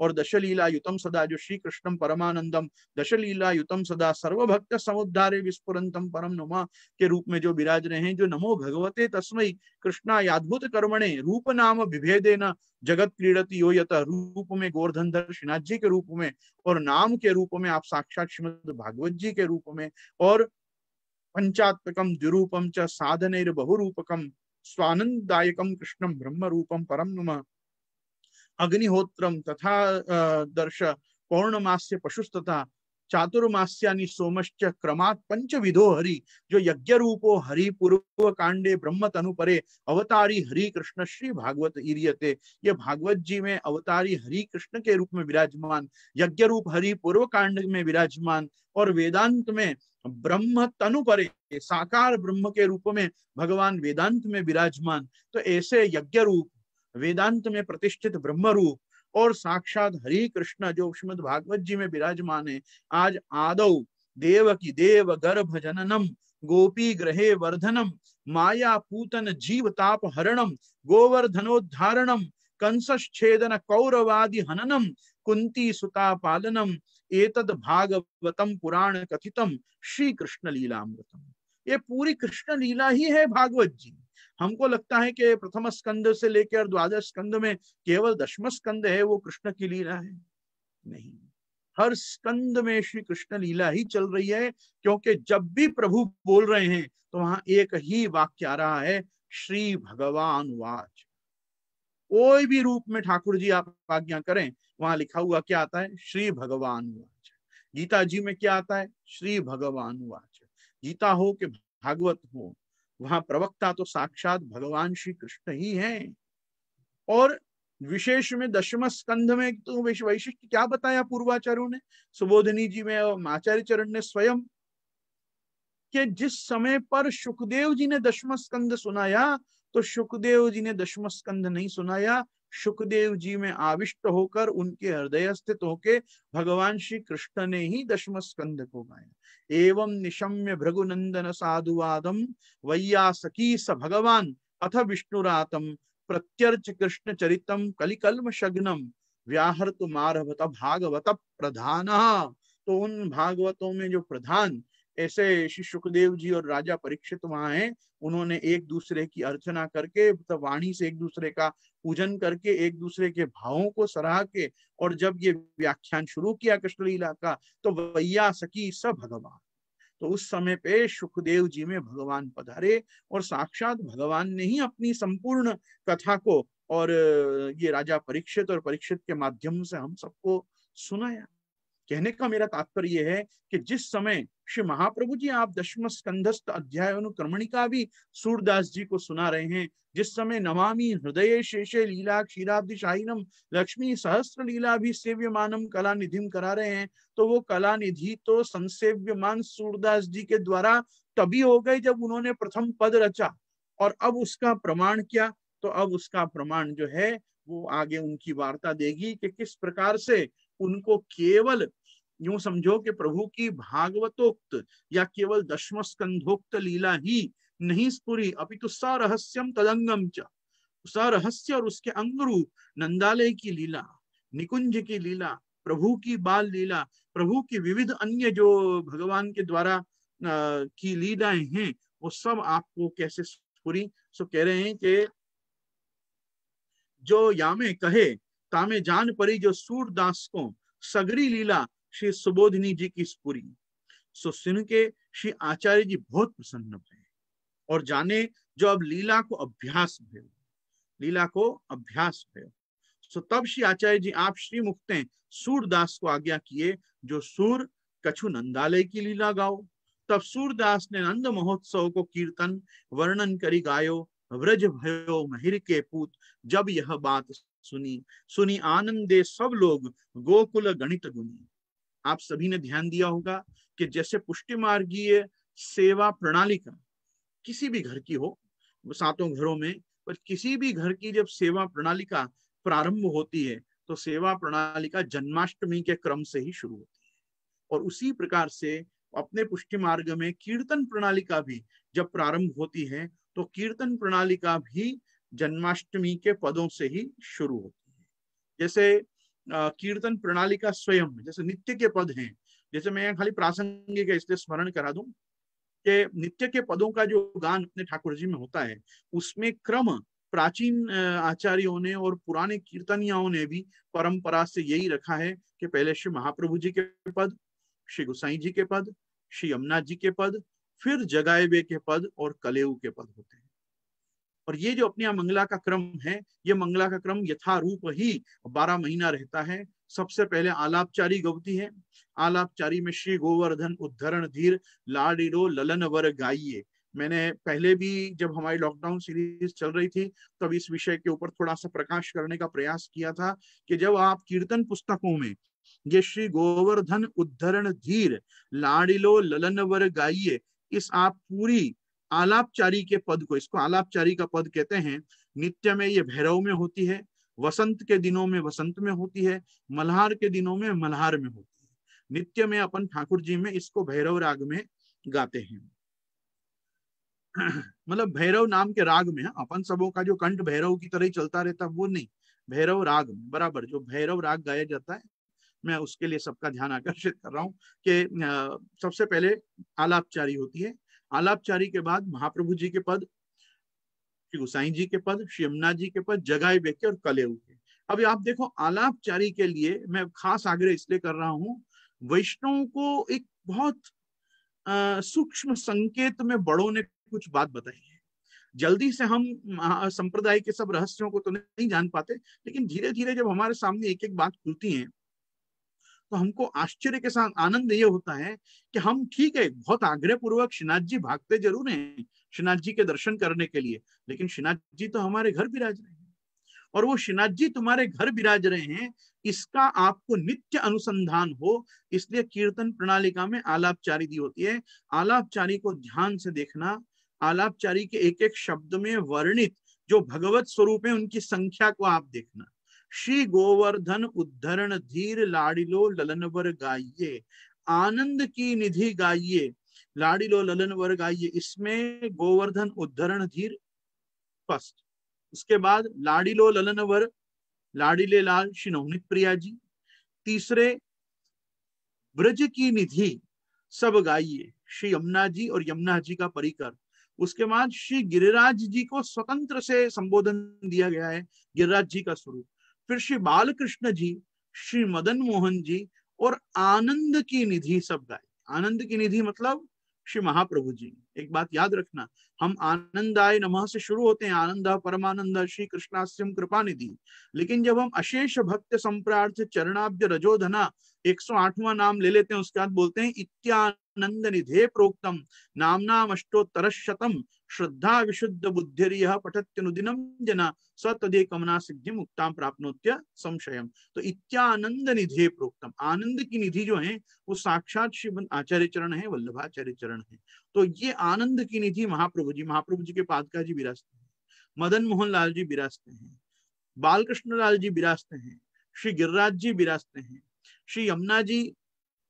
और दशलीला युतम सदा जो श्री कृष्णम परमानंदम दशलीला युतम सदा सर्वभक्त समुद्धारे विस्फुरंतम परम नुमा के रूप में जो विराज रहे हैं जो नमो भगवते तस्मय कृष्णा याद्भुत कर्मणे रूप नाम विभेदेन जगत क्रीड़ती यो यत रूप में गोर्धन श्रीनाथ जी के रूप में और नाम के रूप में आप साक्षात श्रीमद भागवत जी के रूप में और पंचात्मकम द्विरूपम च साधने बहुरूपकम स्वानंददायकम कृष्णम ब्रह्म रूपम परम नुमा अग्निहोत्रम तथा दर्श पौर्णमास्य पशुस्तथा चातुर्मास्यानि सोमश्च क्रमात् विधो हरि जो यज्ञ रूपो हरि पूर्व कांडे ब्रह्म तनु परे अवतारी हरि कृष्ण श्री भागवत ईरियते ये भागवत जी में अवतारी हरि कृष्ण के रूप में विराजमान यज्ञ रूप हरि पूर्व कांड में विराजमान और वेदांत में ब्रह्म तनु परे साकार ब्रह्म के रूप में भगवान वेदांत में विराजमान तो ऐसे यज्ञ रूप वेदांत में प्रतिष्ठित ब्रह्म रूप और साक्षात हरि कृष्ण जो श्रीमद भागवत जी में विराजमान है आज आदौ देव की देव गर्भ जननम गोपी ग्रहे वर्धनम माया पूतन जीव ताप हरणम गोवर्धनोद्धारणम कंसच्छेदन कौरवादि हननम कुंती सुता पालनम एतद भागवतम पुराण कथितम श्री कृष्ण लीलामृतम ये पूरी कृष्ण लीला ही है भागवत जी हमको लगता है कि प्रथम स्कंद से लेकर द्वादश स्कंद में केवल दशम स्कंद है वो कृष्ण की लीला है नहीं हर स्कंद में श्री कृष्ण लीला ही चल रही है क्योंकि जब भी प्रभु बोल रहे हैं तो वहां एक ही वाक्य आ रहा है श्री भगवान वाच कोई भी रूप में ठाकुर जी आप आज्ञा करें वहां लिखा हुआ क्या आता है श्री भगवान वाच गीता जी में क्या आता है श्री भगवान वाच गीता हो के भागवत हो वहां प्रवक्ता तो साक्षात भगवान श्री कृष्ण ही हैं और विशेष में दशम स्कंध में तो वैशिष्ट क्या बताया पूर्वाचार्यों ने सुबोधनी जी में आचार्य चरण ने स्वयं कि जिस समय पर सुखदेव जी ने दशम स्कंद सुनाया तो सुखदेव जी ने दशम स्कंद नहीं सुनाया सुखदेव जी में आविष्ट होकर उनके हृदय स्थित होके भगवान श्री कृष्ण ने ही दशम स्कंद को गाया एवं निशम्य भृगुनंदन साधुवादम वैयासकी स भगवान अथ विष्णुरातम प्रत्यर्च कृष्ण चरितम कलिकलम शग्नम व्याहृत मारभत भागवत प्रधान तो उन भागवतों में जो प्रधान ऐसे श्री सुखदेव जी और राजा परीक्षित वहां है उन्होंने एक दूसरे की अर्चना करके मतलब वाणी से एक दूसरे का पूजन करके एक दूसरे के भावों को सराह के और जब ये व्याख्यान शुरू किया कृष्ण लीला का तो वैया सकी स भगवान तो उस समय पे सुखदेव जी में भगवान पधारे और साक्षात भगवान ने ही अपनी संपूर्ण कथा को और ये राजा परीक्षित और परीक्षित के माध्यम से हम सबको सुनाया कहने का मेरा तात्पर्य है कि जिस समय श्री महाप्रभु जी आप दशम स्कंधस्थ अध्याय अनुक्रमणिका भी सूरदास जी को सुना रहे हैं जिस समय नमामि हृदय शेषे लीला क्षीराब्दि शाहीनम लक्ष्मी सहस्त्र लीला भी सेव्यमानम कला निधि करा रहे हैं तो वो कला निधि तो संसेव्यमान सूरदास जी के द्वारा तभी हो गए जब उन्होंने प्रथम पद रचा और अब उसका प्रमाण क्या तो अब उसका प्रमाण जो है वो आगे उनकी वार्ता देगी कि किस प्रकार से उनको केवल यूं समझो कि प्रभु की भागवतोक्त या केवल दशम स्कंधोक्त लीला ही नहीं स्पुरी अपितु सा रहस्यम तदंगम च रहस्य और उसके रूप नंदालय की लीला निकुंज की लीला प्रभु की बाल लीला प्रभु की विविध अन्य जो भगवान के द्वारा की लीलाएं हैं वो सब आपको कैसे पूरी सो कह रहे हैं कि जो यामे कहे तामे जान परी जो सूरदास को सगरी लीला श्री सुबोधिनी जी की पूरी सो सुन के श्री आचार्य जी बहुत प्रसन्न हुए और जाने जो अब लीला को अभ्यास भयो लीला को अभ्यास भयो सो तब श्री आचार्य जी आप श्री मुक्ते सूरदास को आज्ञा किए जो सूर कछु नंदालय की लीला गाओ तब सूरदास ने नंद महोत्सव को कीर्तन वर्णन करी गायो व्रज भयो महिर के पूत जब यह बात सुनी सुनी आनंदे सब लोग गोकुल गणित गुनी आप सभी ने ध्यान दिया होगा कि जैसे पुष्टि मार्गीय सेवा प्रणाली का किसी भी घर की हो सातों घरों में पर किसी भी घर की जब सेवा प्रणाली का प्रारंभ होती है तो सेवा प्रणाली का जन्माष्टमी के क्रम से ही शुरू होती है और उसी प्रकार से अपने पुष्टि मार्ग में कीर्तन प्रणाली का भी जब प्रारंभ होती है तो कीर्तन प्रणाली का भी जन्माष्टमी के पदों से ही शुरू होती है जैसे कीर्तन प्रणाली का स्वयं जैसे नित्य के पद हैं जैसे मैं खाली प्रासंगिक है इसलिए स्मरण करा दूं कि नित्य के पदों का जो गान अपने ठाकुर जी में होता है उसमें क्रम प्राचीन आचार्यों ने और पुराने कीर्तनियाओं ने भी परंपरा से यही रखा है कि पहले श्री महाप्रभु जी के पद श्री गुसाई जी के पद श्री यमुना जी के पद फिर जगाए के पद और कलेऊ के पद होते हैं और ये जो अपने मंगला का क्रम है ये मंगला का क्रम यथारूप ही बारह महीना रहता है सबसे पहले आलापचारी गवती है आलापचारी में श्री गोवर्धन उद्धरण धीर लाडिरो ललन वर गाइये मैंने पहले भी जब हमारी लॉकडाउन सीरीज चल रही थी तब इस विषय के ऊपर थोड़ा सा प्रकाश करने का प्रयास किया था कि जब आप कीर्तन पुस्तकों में ये श्री गोवर्धन उद्धरण धीर लाडिलो वर गाइये इस आप पूरी आलापचारी के पद को इसको आलापचारी का पद कहते हैं नित्य में ये भैरव में होती है वसंत के दिनों में वसंत में होती है मल्हार के दिनों में मल्हार में होती है नित्य में अपन ठाकुर जी में इसको भैरव राग में गाते हैं मतलब भैरव नाम के राग में हाँ, अपन सबों का जो कंठ भैरव की तरह ही चलता रहता वो नहीं भैरव राग में बराबर जो भैरव राग गाया जाता है मैं उसके लिए सबका ध्यान आकर्षित कर रहा हूँ कि सबसे पहले आलापचारी होती है आलापचारी के बाद महाप्रभु जी के पद श्री गुसाई जी के पद श्री यमुना जी के पद जगाई बेके और कले के अब आप देखो आलापचारी के लिए मैं खास आग्रह इसलिए कर रहा हूँ वैष्णव को एक बहुत सूक्ष्म संकेत में बड़ों ने कुछ बात बताई है जल्दी से हम संप्रदाय के सब रहस्यों को तो नहीं जान पाते लेकिन धीरे धीरे जब हमारे सामने एक एक बात खुलती है तो हमको आश्चर्य के साथ आनंद ये होता है कि हम ठीक है बहुत आग्रह पूर्वक श्रीनाथ जी भागते जरूर हैं श्रीनाथ जी के दर्शन करने के लिए लेकिन श्रीनाथ जी तो हमारे घर विराज रहे हैं और वो श्रीनाथ जी तुम्हारे घर विराज रहे हैं इसका आपको नित्य अनुसंधान हो इसलिए कीर्तन प्रणालिका में आलापचारी दी होती है आलापचारी को ध्यान से देखना आलापचारी के एक एक शब्द में वर्णित जो भगवत स्वरूप है उनकी संख्या को आप देखना श्री गोवर्धन उद्धरण धीर लाड़िलो ललनवर गाइये आनंद की निधि गाइये लाड़िलो ललनवर गाइये इसमें गोवर्धन उद्धरण धीर फर्स्ट उसके बाद लाड़िलो ललनवर लाड़िले लाल श्री नवनीत प्रिया जी तीसरे ब्रज की निधि सब गाइये श्री यमुना जी और यमुना जी का परिकर उसके बाद श्री गिरिराज जी को स्वतंत्र से संबोधन दिया गया है गिरिराज जी का स्वरूप फिर श्री बालकृष्ण जी श्री मदन मोहन जी और आनंद की निधि सब गाए आनंद की निधि मतलब श्री महाप्रभु जी एक बात याद रखना हम आनंद आय नम से शुरू होते हैं आनंद परमानंद श्री कृष्णाश्यम कृपा निधि लेकिन जब हम अशेष भक्त संप्रार्थ चरणाब्ज रजोधना एक सौ आठवा नाम ले लेते हैं उसके बाद बोलते हैं इत्यानंद निधे प्रोक्तम नामना अष्टोत्तर शतम श्रद्धा विशुद्ध बुद्धि पठत्युदीन जना स्वतदे कमना सिद्धि मुक्ता प्राप्त संशयम तो इत्यानंद निधि प्रोक्तम आनंद की निधि जो है वो साक्षात शिव आचार्य चरण है वल्लभाचार्य चरण है तो ये आनंद की निधि महाप्रभु जी महाप्रभु जी के पादका जी विरासते हैं मदन मोहन लाल जी विरासते हैं बालकृष्ण लाल जी विरासते हैं श्री गिरिराज जी विरासते हैं श्री यमुना जी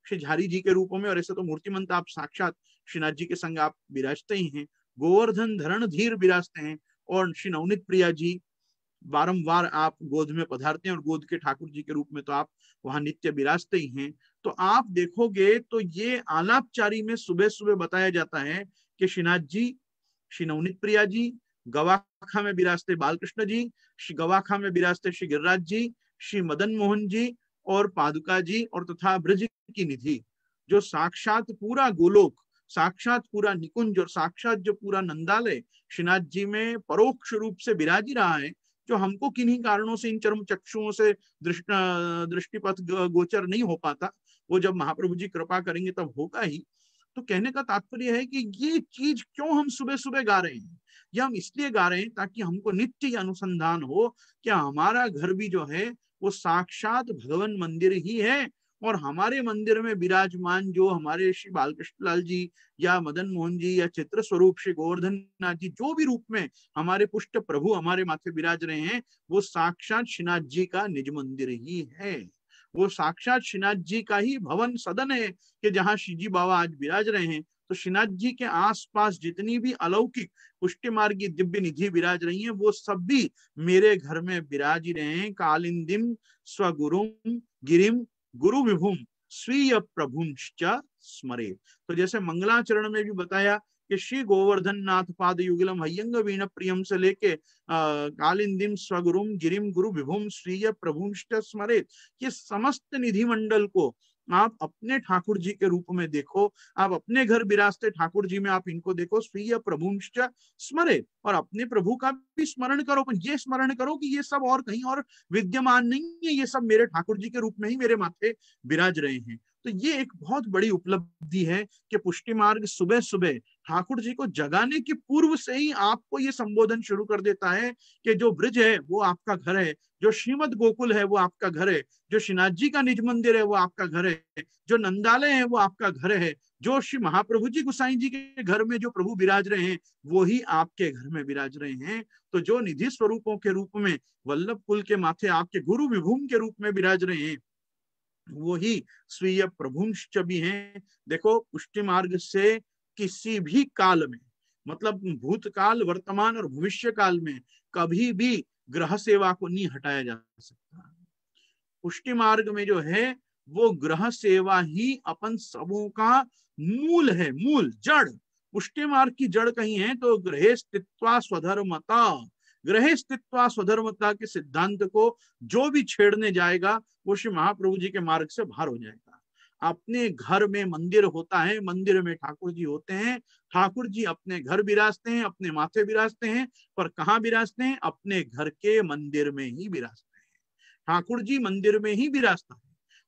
श्री झारी जी के रूपों में और ऐसा तो मूर्तिमंत आप साक्षात श्रीनाथ जी के संग आप विराजते ही हैं गोवर्धन धरण धीर विराजते हैं और श्री नवनीत प्रिया जी बारंबार आप गोद में पधारते हैं और गोद के ठाकुर जी के रूप में तो आप वहां नित्य विराजते ही हैं तो आप देखोगे तो ये आलापचारी में सुबह सुबह बताया जाता है कि श्रीनाथ जी श्री नवनीत प्रिया जी गवाखा में विराजते बालकृष्ण जी श्री गवाखा में विराजते श्री गिरिराज जी श्री मदन मोहन जी और पादुका जी और तथा ब्रज की निधि जो साक्षात पूरा गोलोक साक्षात पूरा निकुंज और साक्षात जो पूरा नंदालय श्रीनाथ जी में परोक्ष रूप से विराज रहा है जो हमको किन्हीं कारणों से इन चरम चक्षुओं से दृष्ट दृष्टिपथ गोचर नहीं हो पाता वो जब महाप्रभु जी कृपा करेंगे तब होगा ही तो कहने का तात्पर्य है कि ये चीज क्यों हम सुबह सुबह गा रहे हैं या हम इसलिए गा रहे हैं ताकि हमको नित्य अनुसंधान हो कि हमारा घर भी जो है वो साक्षात भगवान मंदिर ही है और हमारे मंदिर में विराजमान जो हमारे श्री बालकृष्ण लाल जी या मदन मोहन जी या चित्र स्वरूप श्री गोवर्धन नाथ जी जो भी रूप में हमारे पुष्ट प्रभु हमारे माथे विराज रहे हैं वो साक्षात श्रीनाथ जी का निज मंदिर ही है वो साक्षात श्रीनाथ जी का ही भवन सदन है कि जहाँ श्री जी बाबा आज विराज रहे हैं तो श्रीनाथ जी के आसपास जितनी भी अलौकिक पुष्टि मार्गी दिव्य निधि विराज रही हैं वो सब भी मेरे घर में विराज रहे हैं कालिंदिम स्वगुरुम गिरिम गुरु विभुम स्वीय प्रभुंश्च स्मरे तो जैसे मंगलाचरण में भी बताया कि श्री गोवर्धन नाथ पाद युगलम हयंग वीण प्रियम से लेके कालिंदिम स्वगुरुम गिरिम गुरु विभुम स्वीय प्रभुंश्च स्मरे ये समस्त निधि मंडल को आप अपने ठाकुर जी के रूप में देखो आप अपने घर विरासते ठाकुर जी में आप इनको देखो स्वीय प्रभु स्मरे और अपने प्रभु का भी स्मरण करो पर ये स्मरण करो कि ये सब और कहीं और विद्यमान नहीं है ये सब मेरे ठाकुर जी के रूप में ही मेरे माथे विराज रहे हैं तो ये एक बहुत बड़ी उपलब्धि है कि पुष्टि मार्ग सुबह सुबह ठाकुर जी को जगाने के पूर्व से ही आपको ये संबोधन शुरू कर देता है कि जो ब्रिज है वो आपका घर है जो श्रीमद गोकुल है वो आपका घर है जो श्रीनाथ जी का निज मंदिर है वो आपका घर है जो नंदालय है वो आपका घर है जो श्री महाप्रभु जी गुसाई जी के घर में जो प्रभु विराज रहे हैं वो ही आपके घर में विराज रहे हैं तो जो निधि स्वरूपों के रूप में वल्लभ कुल के माथे आपके गुरु विभूम के रूप में विराज रहे हैं वो ही स्वीय प्रभुंश भी हैं देखो पुष्टि मार्ग से किसी भी काल में मतलब भूतकाल वर्तमान और भविष्य काल में कभी भी ग्रह सेवा को नहीं हटाया जा सकता पुष्टि मार्ग में जो है वो ग्रह सेवा ही अपन सबों का मूल है मूल जड़ पुष्टि मार्ग की जड़ कहीं है तो ग्रह स्थित्वा स्वधर्मता ग्रह स्तित्व स्वधर्मता के सिद्धांत को जो भी छेड़ने जाएगा वो श्री महाप्रभु जी के मार्ग से बाहर हो जाएगा अपने घर में मंदिर होता है मंदिर में ठाकुर जी होते हैं ठाकुर जी अपने घर बिराजते हैं अपने माथे बिराजते हैं पर कहाँ बिराजते हैं अपने घर के मंदिर में ही बिराजते हैं ठाकुर जी मंदिर में ही बिराजता है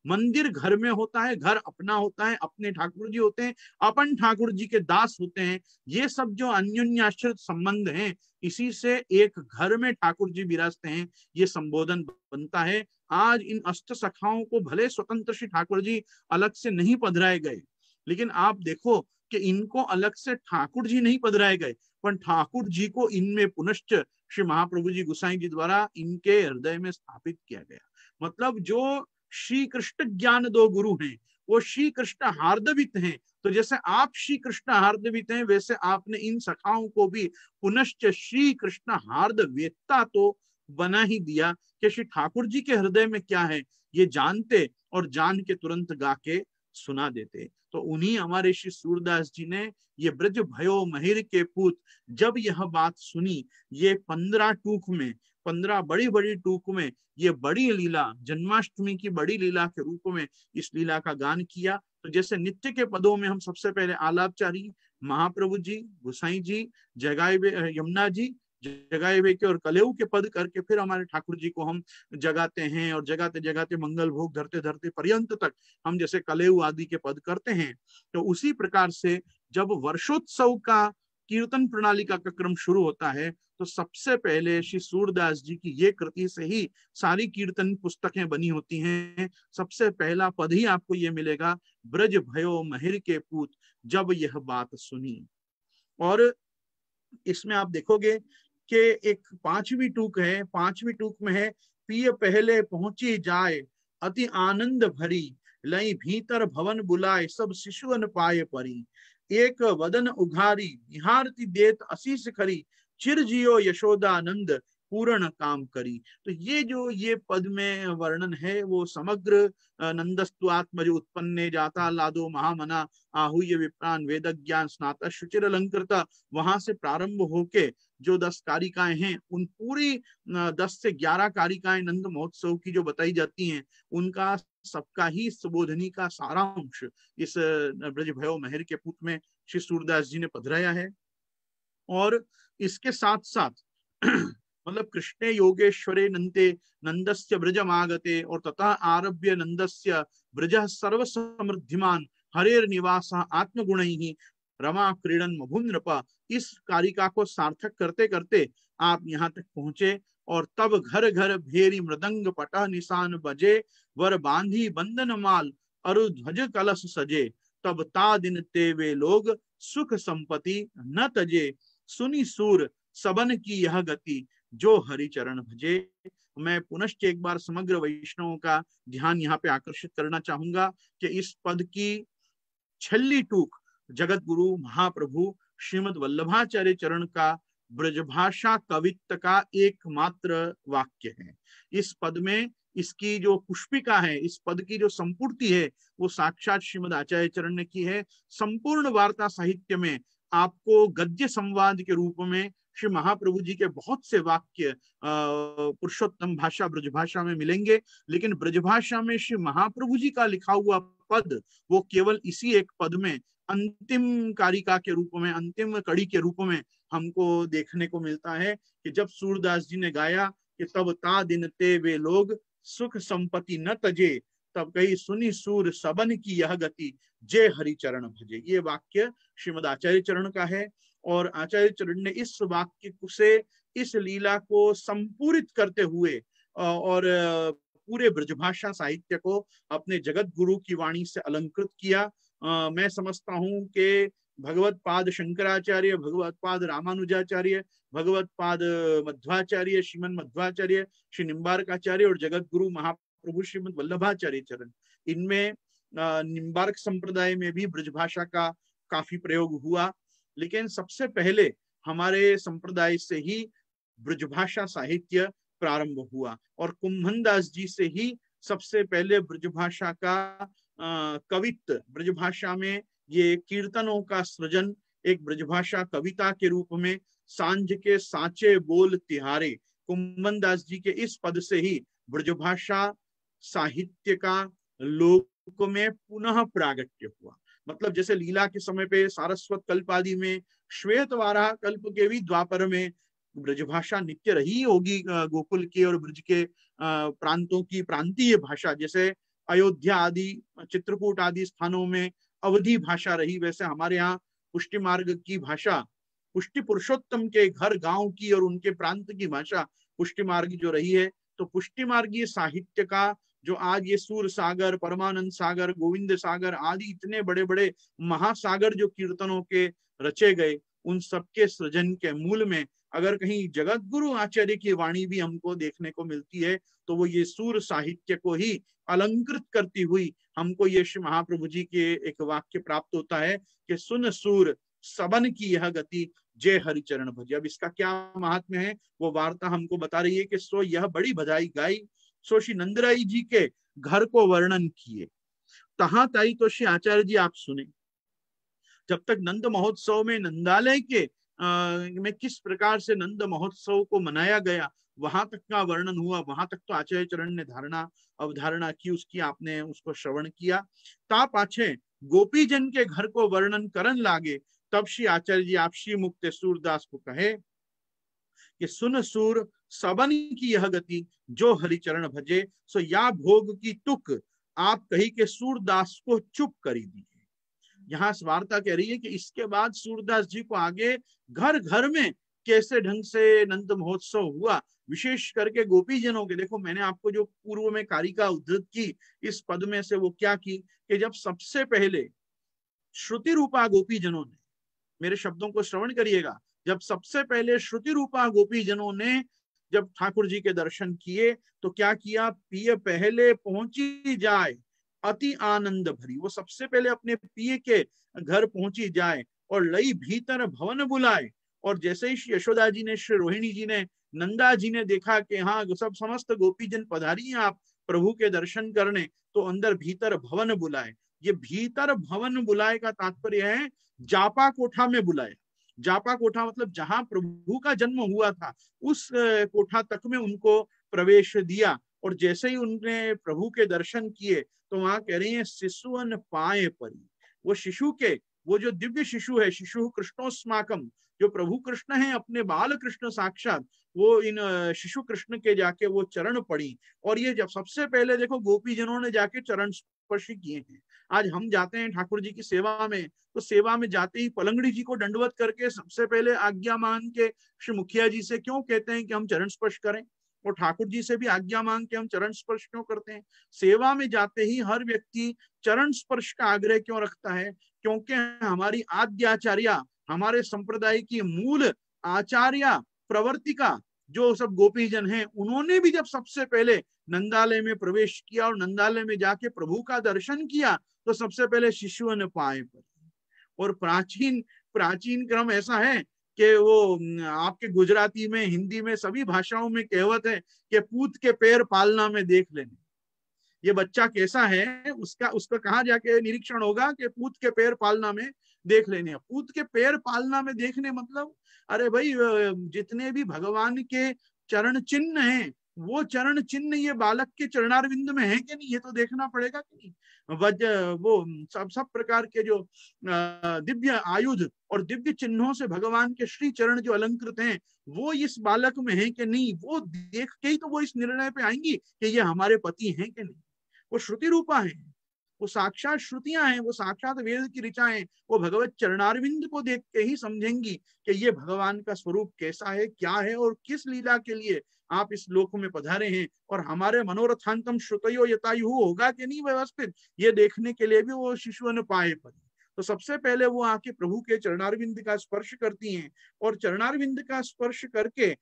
मंदिर घर में होता है घर अपना होता है अपने ठाकुर जी होते हैं अपन ठाकुर जी के दास होते हैं ये सब जो अन्योन्याश्रित संबंध हैं इसी से एक घर में ठाकुर जी विराजते हैं ये संबोधन बनता है आज इन अष्ट सखाओं को भले स्वतंत्र श्री ठाकुर जी अलग से नहीं पधराए गए लेकिन आप देखो कि इनको अलग से ठाकुर जी नहीं पधराए गए पर ठाकुर जी को इनमें पुनश्च श्री महाप्रभु जी गुसाई जी द्वारा इनके हृदय में स्थापित किया गया मतलब जो श्री कृष्ण ज्ञान दो गुरु हैं वो श्री कृष्ण हार्दवित हैं तो जैसे आप श्री कृष्ण हार्दवित हैं वैसे आपने इन सखाओं को भी पुनश्च श्री कृष्ण हार्द वेत्ता तो बना ही दिया कि श्री ठाकुर जी के हृदय में क्या है ये जानते और जान के तुरंत गा के सुना देते तो उन्हीं हमारे श्री सूरदास जी ने ये ब्रज भयो महिर के पूत जब यह बात सुनी ये पंद्रह टूक में पंद्रह बड़ी बड़ी टूक में ये बड़ी लीला जन्माष्टमी की बड़ी लीला के रूप में इस लीला का गान किया तो जैसे नित्य के पदों में हम सबसे पहले आलापचारी महाप्रभु जी गुसाई जी जगाईबे यमुना जी जगाईबे के और कलेऊ के पद करके फिर हमारे ठाकुर जी को हम जगाते हैं और जगाते जगाते मंगल भोग धरते धरते पर्यंत तक हम जैसे कलेऊ आदि के पद करते हैं तो उसी प्रकार से जब वर्षोत्सव का कीर्तन प्रणाली का क्रम शुरू होता है तो सबसे पहले श्री सूरदास जी की ये कृति से ही सारी कीर्तन पुस्तकें बनी होती हैं सबसे पहला पद ही आपको ये मिलेगा ब्रज भयो महिर के पूत जब यह बात सुनी और इसमें आप देखोगे कि एक पांचवी टूक है पांचवी टूक में है पिय पहले पहुंची जाए अति आनंद भरी लई भीतर भवन बुलाए सब शिशुअन पाए परी एक वदन उघारी निहारती देत अशीष खरी चिर जियो यशोदानंद पूर्ण काम करी तो ये जो ये पद में वर्णन है वो समग्र नंदस्तुआत्म जो उत्पन्न जाता लादो महामना आहूय विप्राण वेद ज्ञान स्नाता शुचिर अलंकृता वहां से प्रारंभ होके जो दस कारिकाएं हैं उन पूरी दस से ग्यारह कारिकाएं नंद महोत्सव की जो बताई जाती हैं उनका सबका ही सुबोधनी का सारांश इस ब्रज भयो महर के पुत में श्री सूरदास जी ने पधराया है और इसके साथ साथ मतलब कृष्ण योगेश्वरे नंते नंदस्य ब्रजम आगते और तथा आरभ्य नंदस्य ब्रज सर्व समृद्धिमान हरेर निवास आत्मगुण ही रमा क्रीडन मुभुम इस कारिका को सार्थक करते करते आप यहाँ तक पहुंचे और तब घर घर भेरी मृदंग पटह निशान बजे वर बांधी बंधन माल अरु ध्वज कलश सजे तब ता दिन ते वे लोग सुख संपत्ति न तजे सुनी सूर सबन की यह गति जो हरिचरण भजे मैं पुनश्च एक बार समग्र वैष्णवों का ध्यान यहाँ पे आकर्षित करना चाहूंगा कि इस पद की छल्ली टूक जगत गुरु महाप्रभु श्रीमद वल्लभाचार्य चरण का ब्रजभाषा कवित्त का एकमात्र वाक्य है इस पद में इसकी जो पुष्पिका है इस पद की जो संपूर्ति है वो साक्षात श्रीमद आचार्य चरण ने की है संपूर्ण वार्ता साहित्य में आपको गद्य संवाद के रूप में श्री महाप्रभु जी के बहुत से वाक्य पुरुषोत्तम भाषा ब्रजभाषा में मिलेंगे लेकिन ब्रजभाषा में श्री महाप्रभु जी का लिखा हुआ पद वो केवल इसी एक पद में अंतिम कारिका के रूप में अंतिम कड़ी के रूप में हमको देखने को मिलता है कि जब सूरदास जी ने गाया कि तब ता दिन ते वे लोग सुख संपत्ति न तजे तब कही सुनी सूर सबन की यह गति जय हरिचरण भजे ये वाक्य श्रीमद आचार्य चरण का है और आचार्य चरण ने इस वाक्य से इस लीला को संपूरित करते हुए और पूरे ब्रजभाषा साहित्य को अपने जगत गुरु की वाणी से अलंकृत किया मैं समझता हूँ कि भगवत पाद शंकराचार्य भगवत पाद रामानुजाचार्य भगवत पाद मध्वाचार्य श्रीमन मध्वाचार्य श्री निम्बारकाचार्य और जगत गुरु महाप्रभु श्रीमद वल्लभाचार्य चरण इनमें निम्बार्क संप्रदाय में भी ब्रजभाषा का काफी प्रयोग हुआ लेकिन सबसे पहले हमारे संप्रदाय से ही ब्रजभाषा साहित्य प्रारंभ हुआ और कुंभन दास जी से ही सबसे पहले ब्रजभाषा का कवित्त ब्रजभाषा में ये कीर्तनों का सृजन एक ब्रजभाषा कविता के रूप में सांझ के सांचे बोल तिहारे कुंभन दास जी के इस पद से ही ब्रजभाषा साहित्य का लोक में पुनः प्रागट्य हुआ मतलब जैसे लीला के समय पे सारस्वत कल्प आदि में श्वेत वारा कल्प के भी द्वापर में ब्रजभाषा नित्य रही होगी गोकुल के और ब्रज के प्रांतों की प्रांतीय भाषा जैसे अयोध्या आदि चित्रकूट आदि स्थानों में अवधि भाषा रही वैसे हमारे यहाँ पुष्टि मार्ग की भाषा पुष्टि पुरुषोत्तम के घर गांव की और उनके प्रांत की भाषा पुष्टि मार्ग जो रही है तो पुष्टि मार्गीय साहित्य का जो आज ये सूर सागर परमानंद सागर गोविंद सागर आदि इतने बड़े बड़े महासागर जो कीर्तनों के रचे गए उन सबके सृजन के मूल में अगर कहीं जगत गुरु आचार्य की वाणी भी हमको देखने को मिलती है तो वो ये सूर साहित्य को ही अलंकृत करती हुई हमको ये महाप्रभु जी के एक वाक्य प्राप्त होता है कि सुन सूर सबन की यह गति जय हरिचरण भज अब इसका क्या महात्म्य है वो वार्ता हमको बता रही है कि सो यह बड़ी बधाई गाई सो श्री नंदराई जी के घर को वर्णन किए तहा ताई तो श्री आचार्य जी आप सुने जब तक नंद महोत्सव में नंदालय के में किस प्रकार से नंद महोत्सव को मनाया गया वहां तक का वर्णन हुआ वहां तक तो आचार्य चरण ने धारणा अवधारणा की उसकी आपने उसको श्रवण किया ता पाछे गोपीजन के घर को वर्णन करन लागे तब श्री आचार्य जी आप श्री मुक्त सूरदास को कहे कि सुन सूर सबन की यह गति जो हरिचरण भजे सो या भोग की तुक आप कही के सूरदास को चुप करी दिए यहाँ वार्ता कह रही है कि इसके बाद सूरदास जी को आगे घर घर में कैसे ढंग से नंद महोत्सव हुआ विशेष करके गोपी जनों के देखो मैंने आपको जो पूर्व में कारिका उद्धत की इस पद में से वो क्या की कि जब सबसे पहले श्रुति रूपा गोपी जनों ने मेरे शब्दों को श्रवण करिएगा जब सबसे पहले श्रुति रूपा गोपी जनों ने जब ठाकुर जी के दर्शन किए तो क्या किया पिए पहले पहुंची जाए अति आनंद भरी वो सबसे पहले अपने पिए के घर पहुंची जाए और लई भीतर भवन बुलाए और जैसे ही यशोदा जी ने श्री रोहिणी जी ने नंदा जी ने देखा कि हाँ सब समस्त गोपी जन पधारी आप प्रभु के दर्शन करने तो अंदर भीतर भवन बुलाए ये भीतर भवन बुलाए का तात्पर्य है जापा कोठा में बुलाए जापा कोठा मतलब जहां प्रभु का जन्म हुआ था उस कोठा तक में उनको प्रवेश दिया और जैसे ही उनने प्रभु के दर्शन किए तो वहां कह रही है शिशुअन पाए परी वो शिशु के वो जो दिव्य शिशु है शिशु कृष्णोस्माकम जो प्रभु कृष्ण है अपने बाल कृष्ण साक्षात वो इन शिशु कृष्ण के जाके वो चरण पड़ी और ये जब सबसे पहले देखो गोपी जनों ने जाके चरण स्पर्श किए हैं आज हम जाते हैं ठाकुर जी की सेवा में तो सेवा में जाते ही पलंगड़ी जी को दंडवत करके सबसे पहले आज्ञा मान के श्री मुखिया जी से क्यों कहते हैं कि हम चरण स्पर्श करें और ठाकुर जी से भी आज्ञा मांग के हम चरण स्पर्श क्यों करते हैं सेवा में जाते ही हर व्यक्ति चरण स्पर्श का आग्रह क्यों रखता है क्योंकि हमारी आद्याचार्य हमारे संप्रदाय की मूल आचार्य प्रवर्तिका जो सब गोपीजन हैं उन्होंने भी जब सबसे पहले नंदालय में प्रवेश किया और नंदालय में जाके प्रभु का दर्शन किया तो सबसे पहले शिशु ने पाए और प्राचीन प्राचीन क्रम ऐसा है कि वो आपके गुजराती में हिंदी में सभी भाषाओं में कहवत है कि पूत के पैर पालना में देख लेने ये बच्चा कैसा है उसका उसका कहा जाके निरीक्षण होगा कि पूत के पैर पालना में देख लेने पूत के पैर पालना में देखने मतलब अरे भाई जितने भी भगवान के चरण चिन्ह हैं वो चरण चिन्ह ये बालक के चरणार बिंदु में है कि नहीं ये तो देखना पड़ेगा कि नहीं वज वो सब सब प्रकार के जो दिव्य आयुध और दिव्य चिन्हों से भगवान के श्री चरण जो अलंकृत हैं वो इस बालक में है कि नहीं वो देख के ही तो वो इस निर्णय पे आएंगी कि ये हमारे पति हैं कि नहीं वो श्रुति रूपा है वो साक्षात श्रुतियां हैं वो साक्षात वेद की ऋचा है वो भगवत चरणारविंद को देख के ही समझेंगी कि ये भगवान का स्वरूप कैसा है क्या है और किस लीला के लिए आप इस लोक में पधारे हैं और हमारे मनोरथांतम श्रुतयो यतायु होगा कि नहीं व्यवस्थित ये देखने के लिए भी वो शिशु अनुपाय पर तो सबसे पहले वो आके प्रभु के चरणारविंद का स्पर्श करती हैं और चरणारविंद का स्पर्श करके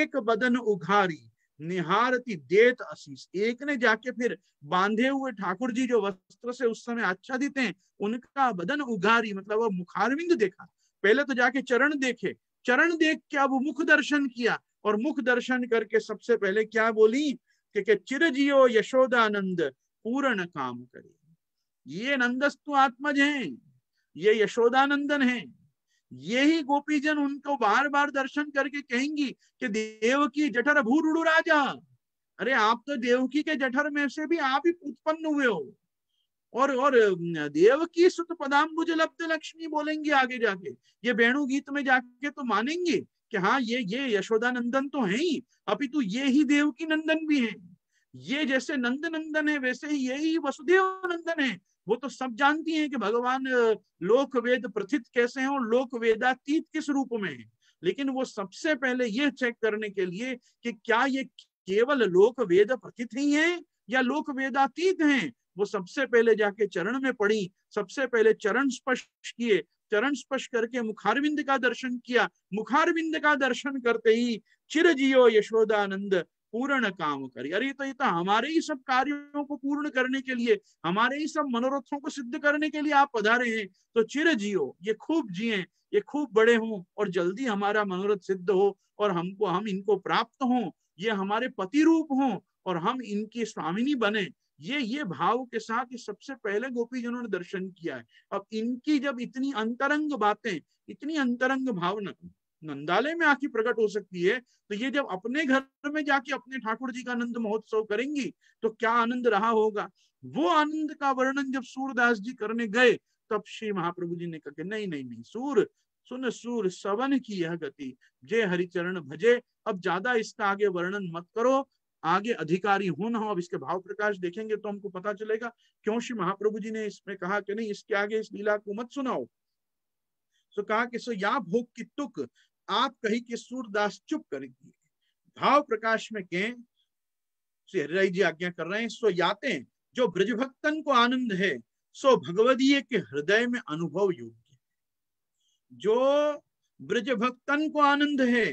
एक बदन उघारी निहारती देत आशीष एक ने जाके फिर बांधे हुए ठाकुर जी जो वस्त्र से उस समय आच्छादित हैं उनका बदन उगारी मतलब वह मुखारविंद देखा पहले तो जाके चरण देखे चरण देख के अब मुख दर्शन किया और मुख दर्शन करके सबसे पहले क्या बोली कि, कि चिरजियो यशोदानंद पूर्ण काम करे ये नंदस्तु आत्मज हैं ये यशोदानंदन हैं यही गोपीजन उनको बार बार दर्शन करके कहेंगी कि देव की जठर भूरुड़ू राजा अरे आप तो देवकी के जठर में से भी आप ही उत्पन्न हुए हो और और देव की सुत पदाम्बुज लब्ध लक्ष्मी बोलेंगी आगे जाके ये वेणु गीत में जाके तो मानेंगे कि हाँ ये ये यशोदा नंदन तो है ही अभी तो ये ही देव की नंदन भी है ये जैसे नंद नंदन है वैसे ही यही वसुदेव नंदन है वो तो सब जानती हैं कि भगवान लोक वेद प्रथित कैसे हैं और लोक वेदातीत किस रूप में है लेकिन वो सबसे पहले ये चेक करने के लिए कि क्या ये केवल लोक वेद प्रथित ही है या लोक वेदातीत हैं वो सबसे पहले जाके चरण में पड़ी सबसे पहले चरण स्पर्श किए चरण स्पर्श करके मुखारविंद का दर्शन किया मुखारविंद का दर्शन करते ही चिरजियो यशोदानंद पूर्ण काम करी अरे तो ये तो हमारे ही सब कार्यों को पूर्ण करने के लिए हमारे ही सब मनोरथों को सिद्ध करने के लिए आप पधारे हैं तो चिर जियो ये खूब जिए ये खूब बड़े हों और जल्दी हमारा मनोरथ सिद्ध हो और हमको हम इनको प्राप्त हों ये हमारे पति रूप हों और हम इनकी स्वामिनी बने ये ये भाव के साथ ये सबसे पहले गोपी जनों ने दर्शन किया है अब इनकी जब इतनी अंतरंग बातें इतनी अंतरंग भावना नंदालय में आके प्रकट हो सकती है तो ये जब अपने घर में जाके अपने ठाकुर जी का आनंद महोत्सव करेंगी तो क्या आनंद रहा होगा वो आनंद का वर्णन जब सूरदास जी करने गए तब श्री महाप्रभु जी ने कहा नहीं नहीं नहीं सूर सुन सूर सवन की यह गति जय हरिचरण भजे अब ज्यादा इसका आगे वर्णन मत करो आगे अधिकारी हूं ना हो अब इसके भाव प्रकाश देखेंगे तो हमको पता चलेगा क्यों श्री महाप्रभु जी ने इसमें कहा कि नहीं इसके आगे इस लीला को मत सुनाओ सो तो कहा कि सो या भोग की तुक आप कही कि सूरदास चुप कर दिए भाव प्रकाश में गए हरिराय जी आज्ञा कर रहे हैं सो याते जो ब्रजभक्तन को आनंद है सो भगवदीय के हृदय में अनुभव योग्य जो ब्रजभक्तन को आनंद है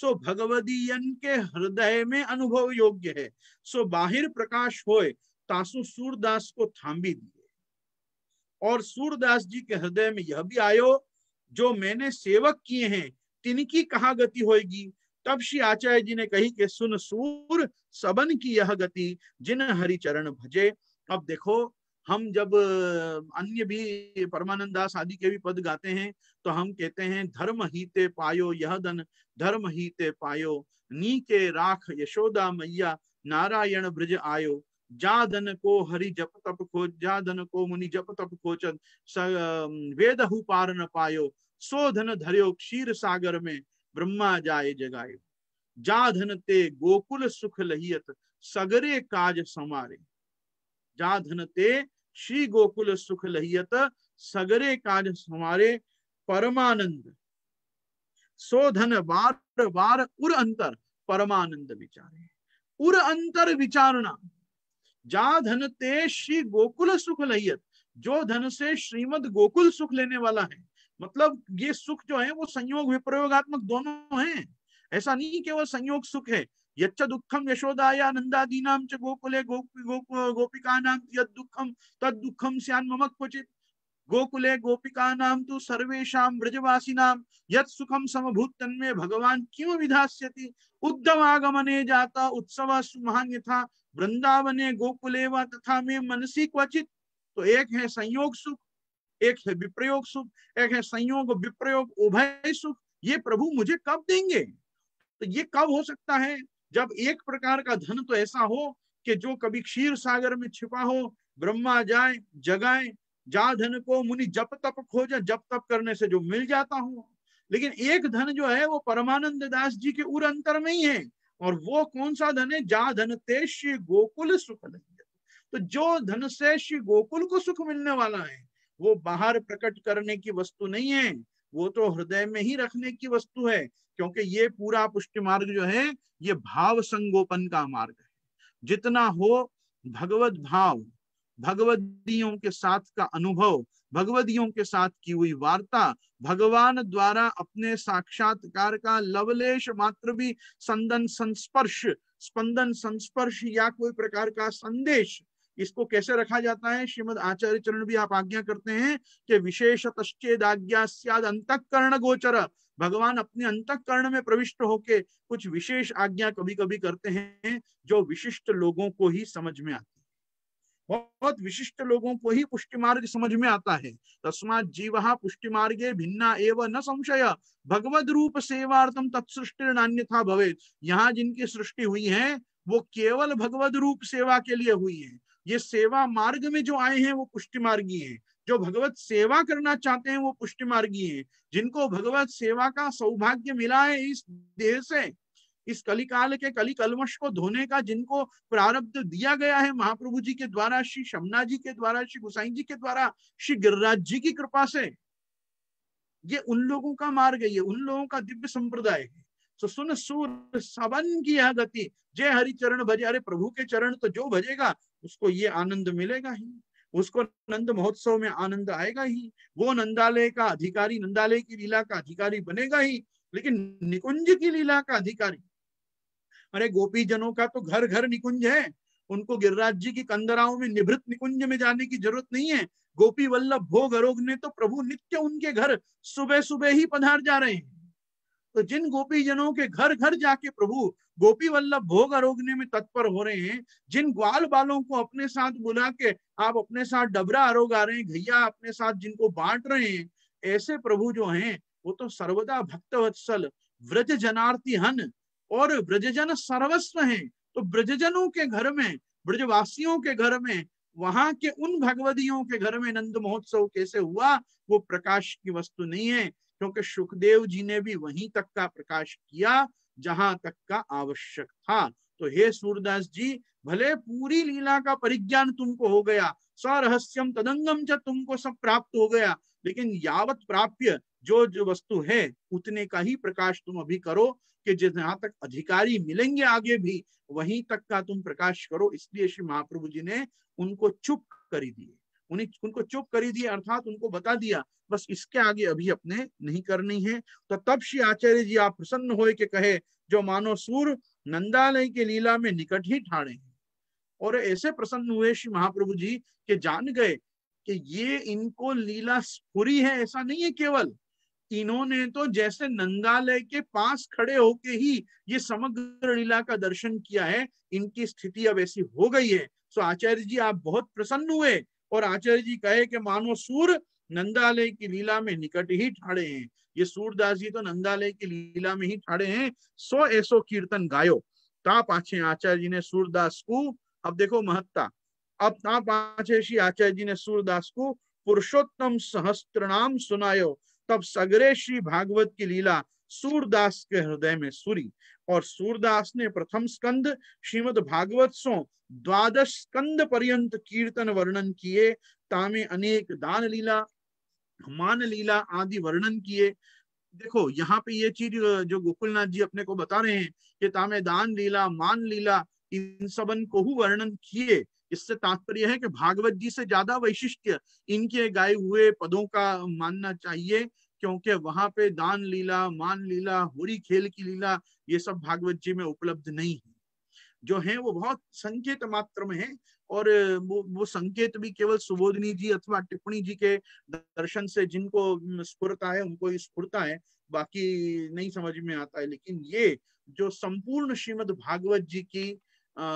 सो भगवदीयन के हृदय में अनुभव योग्य है सो बाहिर प्रकाश होए तासु सूरदास को भी दिए और सूरदास जी के हृदय में यह भी आयो जो मैंने सेवक किए हैं तिनकी कहा गति होगी तब श्री आचार्य जी ने कही कि सुन सूर सबन की यह गति जिन चरण भजे अब देखो हम जब अन्य भी परमानंद दास आदि के भी पद गाते हैं तो हम कहते हैं धर्म हीते पायो यह धन धर्म हीते पायो नी के राख यशोदा मैया नारायण ब्रज आयो जा धन को हरि जप तप खोज जा धन को मुनि जप तप खोचन वेद हु पार न पायो सोधन धर्यो क्षीर सागर में ब्रह्मा जाए जगाए जा धन ते गोकुल सुख लहियत सगरे काज समारे जा धन ते श्री गोकुल सुख लहियत सगरे काज समारे परमानंद सोधन बार बार उर अंतर परमानंद विचारे उर अंतर विचारणा जा धन ते श्री गोकुल सुख लहियत जो धन से श्रीमद गोकुल सुख लेने वाला है मतलब ये सुख जो है वो संयोग विप्रयोगात्मक दोनों हैं ऐसा नहीं केवल संयोग सुख है यच्च दुखम यशोदाया नंदादी नाम च गोकुले गोपी गो, गो, गोपिका नाम यद दुखम तद दुखम श्यान ममक क्वचित गोकुले गोपिका नाम तो सर्वेशा नाम यद सुखम समभूत तन्मे भगवान क्यों विधास्यति उद्धव आगमने जाता उत्सव महान यथा वृंदावने गोकुले व तथा में मनसी क्वचित तो एक है संयोग सुख एक है विप्रयोग सुख एक है संयोग विप्रयोग उभय सुख ये प्रभु मुझे कब देंगे तो ये कब हो सकता है जब एक प्रकार का धन तो ऐसा हो कि जो कभी क्षीर सागर में छिपा हो ब्रह्मा जाए जगाए जा धन को मुनि जप तप खोजे जप तप करने से जो मिल जाता हो लेकिन एक धन जो है वो परमानंद दास जी के उर अंतर में ही है और वो कौन सा धन है जा धन ते श्री गोकुल सुख तो जो धन से श्री गोकुल को सुख मिलने वाला है वो बाहर प्रकट करने की वस्तु नहीं है वो तो हृदय में ही रखने की वस्तु है क्योंकि ये पूरा पुष्टि मार्ग जो है ये भाव संगोपन का मार्ग है जितना हो भगवत भाव भगवदियों के साथ का अनुभव भगवदियों के साथ की हुई वार्ता भगवान द्वारा अपने साक्षात्कार का लवलेश मात्र भी संदन संस्पर्श स्पंदन संस्पर्श या कोई प्रकार का संदेश इसको कैसे रखा जाता है श्रीमद आचार्य चरण भी आप आज्ञा करते हैं कि विशेष तश्चेद आज्ञा सियाद अंतकरण गोचर भगवान अपने अंतकरण में प्रविष्ट होके कुछ विशेष आज्ञा कभी कभी करते हैं जो विशिष्ट लोगों को ही समझ में आती है बहुत विशिष्ट लोगों को ही पुष्टि मार्ग समझ में आता है तस्मात जीव पुष्टि मार्गे भिन्ना एवं न संशय भगवद रूप सेवार्थम तत्सृष्टि नान्य था भवे यहाँ जिनकी सृष्टि हुई है वो केवल भगवद रूप सेवा के लिए हुई है ये सेवा मार्ग में जो आए हैं वो पुष्टि मार्गी है जो भगवत सेवा करना चाहते हैं वो पुष्टि मार्गी है जिनको भगवत सेवा का सौभाग्य मिला है इस देह से इस कलिकाल के कली कलमश को धोने का जिनको प्रारब्ध दिया गया है महाप्रभु जी के द्वारा श्री शमना जी के द्वारा श्री गुसाई जी के द्वारा श्री गिरिराज जी की कृपा से ये उन लोगों का मार्ग है ये उन लोगों का दिव्य संप्रदाय है सो तो सुन सुर सबन की यह गति जय हरि चरण भजे अरे प्रभु के चरण तो जो भजेगा उसको ये आनंद मिलेगा ही उसको नंद महोत्सव में आनंद आएगा ही वो नंदालय का अधिकारी नंदालय की लीला का अधिकारी बनेगा ही लेकिन निकुंज की लीला का अधिकारी अरे गोपी जनों का तो घर घर निकुंज है उनको गिरिराज जी की कंदराओं में निभृत निकुंज में जाने की जरूरत नहीं है गोपी वल्लभ भोग अरोग ने तो प्रभु नित्य उनके घर सुबह सुबह ही पधार जा रहे हैं तो जिन गोपी जनों के घर घर जाके प्रभु गोपी वल्लभ भोग आरोगने में तत्पर हो रहे हैं जिन ग्वाल बालों को अपने साथ बुला के आप अपने साथ डबरा आरोग आ रहे हैं घैया अपने साथ जिनको बांट रहे हैं ऐसे प्रभु जो हैं वो तो सर्वदा भक्त वत्सल व्रज जनार्थी हन और ब्रजजन सर्वस्व हैं तो ब्रजजनों के घर में ब्रजवासियों के घर में वहां के उन भगवदियों के घर में नंद महोत्सव कैसे हुआ वो प्रकाश की वस्तु नहीं है क्योंकि सुखदेव जी ने भी वहीं तक का प्रकाश किया जहां तक का आवश्यक था तो हे सूरदास जी भले पूरी लीला का परिज्ञान तुमको हो गया सरहस्यम तदंगम च तुमको सब प्राप्त हो गया लेकिन यावत प्राप्य जो जो वस्तु है उतने का ही प्रकाश तुम अभी करो कि जहां तक अधिकारी मिलेंगे आगे भी वहीं तक का तुम प्रकाश करो इसलिए श्री महाप्रभु जी ने उनको चुप करी दिए उन्हें उनको चुप करी दिए अर्थात उनको बता दिया बस इसके आगे अभी अपने नहीं करनी है तो तब श्री आचार्य जी आप प्रसन्न हो के कहे जो मानो सूर नंदालय के लीला में निकट ही ठाणे हैं और ऐसे प्रसन्न हुए श्री महाप्रभु जी के जान गए कि ये इनको लीला स्फुरी है ऐसा नहीं है केवल तीनों ने तो जैसे नंगालय के पास खड़े होके ही ये समग्र लीला का दर्शन किया है इनकी स्थिति अब ऐसी हो गई है सो आचार्य जी आप बहुत प्रसन्न हुए और आचार्य जी कहे कि मानो सूर नंदालय की लीला में निकट ही ठाड़े हैं ये सूरदास जी तो नंदालय की लीला में ही ठाड़े हैं सो ऐसो कीर्तन गायो ता पाछे आचार्य जी ने सूरदास को अब देखो महत्ता अब ता पाछे श्री आचार्य जी ने सूरदास को पुरुषोत्तम सहस्त्र नाम सुनायो तब सगरे श्री भागवत की लीला सूरदास के हृदय में सूरी और सूरदास ने प्रथम स्कंद श्रीमद भागवत सो द्वादश स्कंद पर्यंत कीर्तन वर्णन किए तामे अनेक दान लीला मान लीला आदि वर्णन किए देखो यहाँ पे ये चीज जो गोकुलनाथ जी अपने को बता रहे हैं कि तामे दान लीला मान लीला इन सबन को वर्णन किए इससे तात्पर्य है कि भागवत जी से ज्यादा वैशिष्ट्य इनके गाए हुए पदों का मानना चाहिए क्योंकि वहां पे दान लीला मान लीला होरी खेल की लीला ये सब भागवत जी में उपलब्ध नहीं है जो है वो बहुत संकेत मात्र में है और वो वो संकेत भी केवल सुबोधनी जी अथवा टिप्पणी जी के दर्शन से जिनको स्फुरता है उनको स्फुरता है बाकी नहीं समझ में आता है लेकिन ये जो संपूर्ण श्रीमद भागवत जी की आ,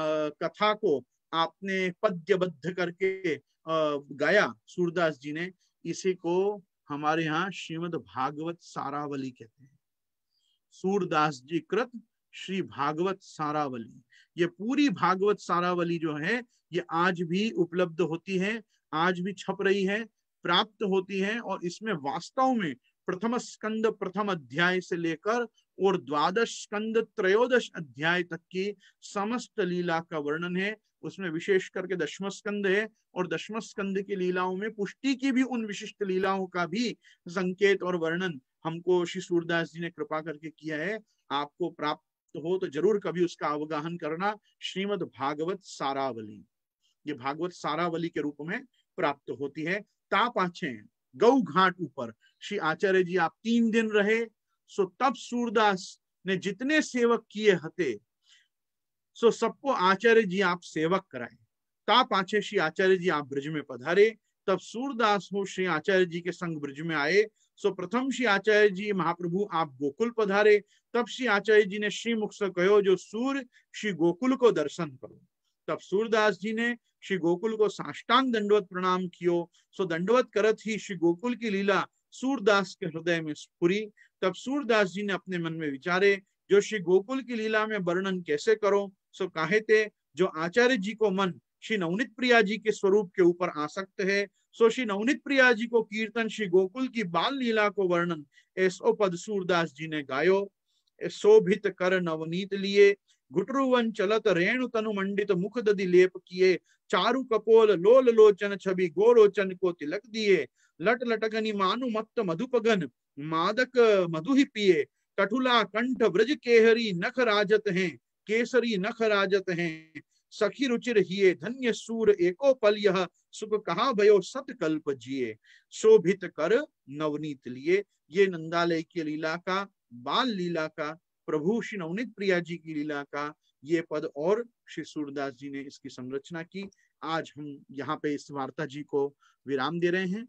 कथा को आपने पद्यबद्ध करके गाया सूरदास जी ने इसी को हमारे यहाँ श्रीमद भागवत सारावली कहते हैं सूरदास जी कृत श्री भागवत सारावली ये पूरी भागवत सारावली जो है ये आज भी उपलब्ध होती है आज भी छप रही है प्राप्त होती है और इसमें वास्तव में प्रथम स्कंद प्रथम अध्याय से लेकर और द्वादश स्कंद त्रयोदश अध्याय तक की समस्त लीला का वर्णन है उसमें विशेष करके दशम स्कंद है और दशम स्कंद की लीलाओं में पुष्टि की भी उन विशिष्ट लीलाओं का भी संकेत और वर्णन हमको श्री सूरदास जी ने कृपा करके किया है आपको प्राप्त हो तो जरूर कभी उसका अवगाहन करना श्रीमद भागवत सारावली ये भागवत सारावली के रूप में प्राप्त होती है ताप गौ घाट ऊपर श्री आचार्य जी आप तीन दिन रहे सो तब सूरदास ने जितने सेवक किए हते सो सबको आचार्य जी आप सेवक कराए ताप आचार्य श्री आचार्य जी आप ब्रज में पधारे तब सूरदास हो श्री आचार्य जी के संग ब्रज में आए सो प्रथम श्री आचार्य जी महाप्रभु आप गोकुल पधारे तब श्री आचार्य जी ने श्री मुख से कहो जो सूर्य श्री गोकुल को दर्शन करो तब सूरदास जी ने श्री गोकुल को साष्टांग दंडवत प्रणाम कियो सो दंडवत करत ही श्री गोकुल की लीला सूरदास के हृदय में स्फुरी तब सूरदास जी ने अपने मन में विचारे जो श्री गोकुल की लीला में वर्णन कैसे करो सो काहे ते जो आचार्य जी को मन श्री नवनीत प्रिया जी के स्वरूप के ऊपर आसक्त है सो श्री नवनीत प्रिया जी को कीर्तन श्री गोकुल की बाल लीला को वर्णन एसओ पद सूरदास जी ने गायो शोभित कर नवनीत लिए घुटरुवन चलत रेणु तनु मंडित मुख दधि लेप किए चारु कपोल लोल लोचन छवि गोरोचन को तिलक दिए लट लटकनी मानु मत मधुपगन मादक मधु ही पिए कठुला कंठ ब्रज केहरी नख राजत हैं केसरी नख राजत है सखी रुचिर हिये धन्य सूर एको पल यह सुख कहा भयो सत कल्प जिये शोभित कर नवनीत लिए ये नंदालय की लीला का बाल लीला का प्रभु श्री नवनीत प्रिया जी की लीला का ये पद और श्री सूरदास जी ने इसकी संरचना की आज हम यहाँ पे इस वार्ता जी को विराम दे रहे हैं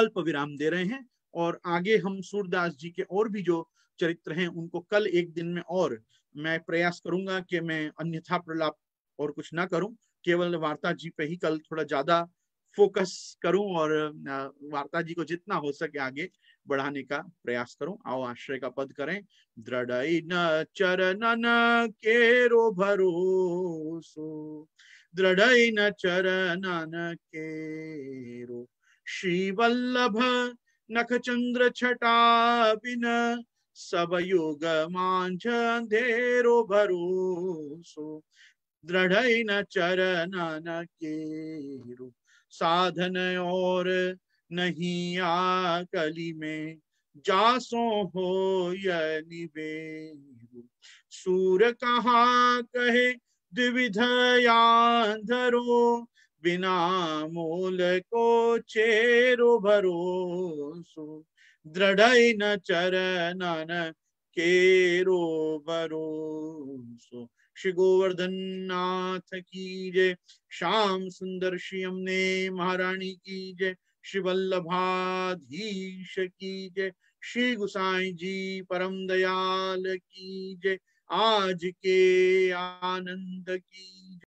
अल्प विराम दे रहे हैं और आगे हम सूरदास जी के और भी जो चरित्र हैं उनको कल एक दिन में और मैं प्रयास करूंगा कि मैं अन्यथा प्रलाप और कुछ ना करूं केवल वार्ता जी पे ही कल थोड़ा ज्यादा फोकस करूं और वार्ता जी को जितना हो सके आगे बढ़ाने का प्रयास करूं आओ आश्रय का पद करें दृढ़ न चरणन केरो भरोसो दृढ़ न चरणन केरो श्री वल्लभ नख चंद्र छटा बिना सब युग मांझेरो भरोसो दृढ़ न चरण न साधन और नहीं आ कली में जासो हो निबेरु सूर कहा कहे द्विविध धरो बिना मोल को चेरो भरोसो दृढ़ न के रो बरो श्री गोवर्धन नाथ की जय श्याम सुंदर श्री हमने महारानी की जय श्री वल्लभाधीश की जय श्री गुसाई जी परम दयाल की जय आज के आनंद की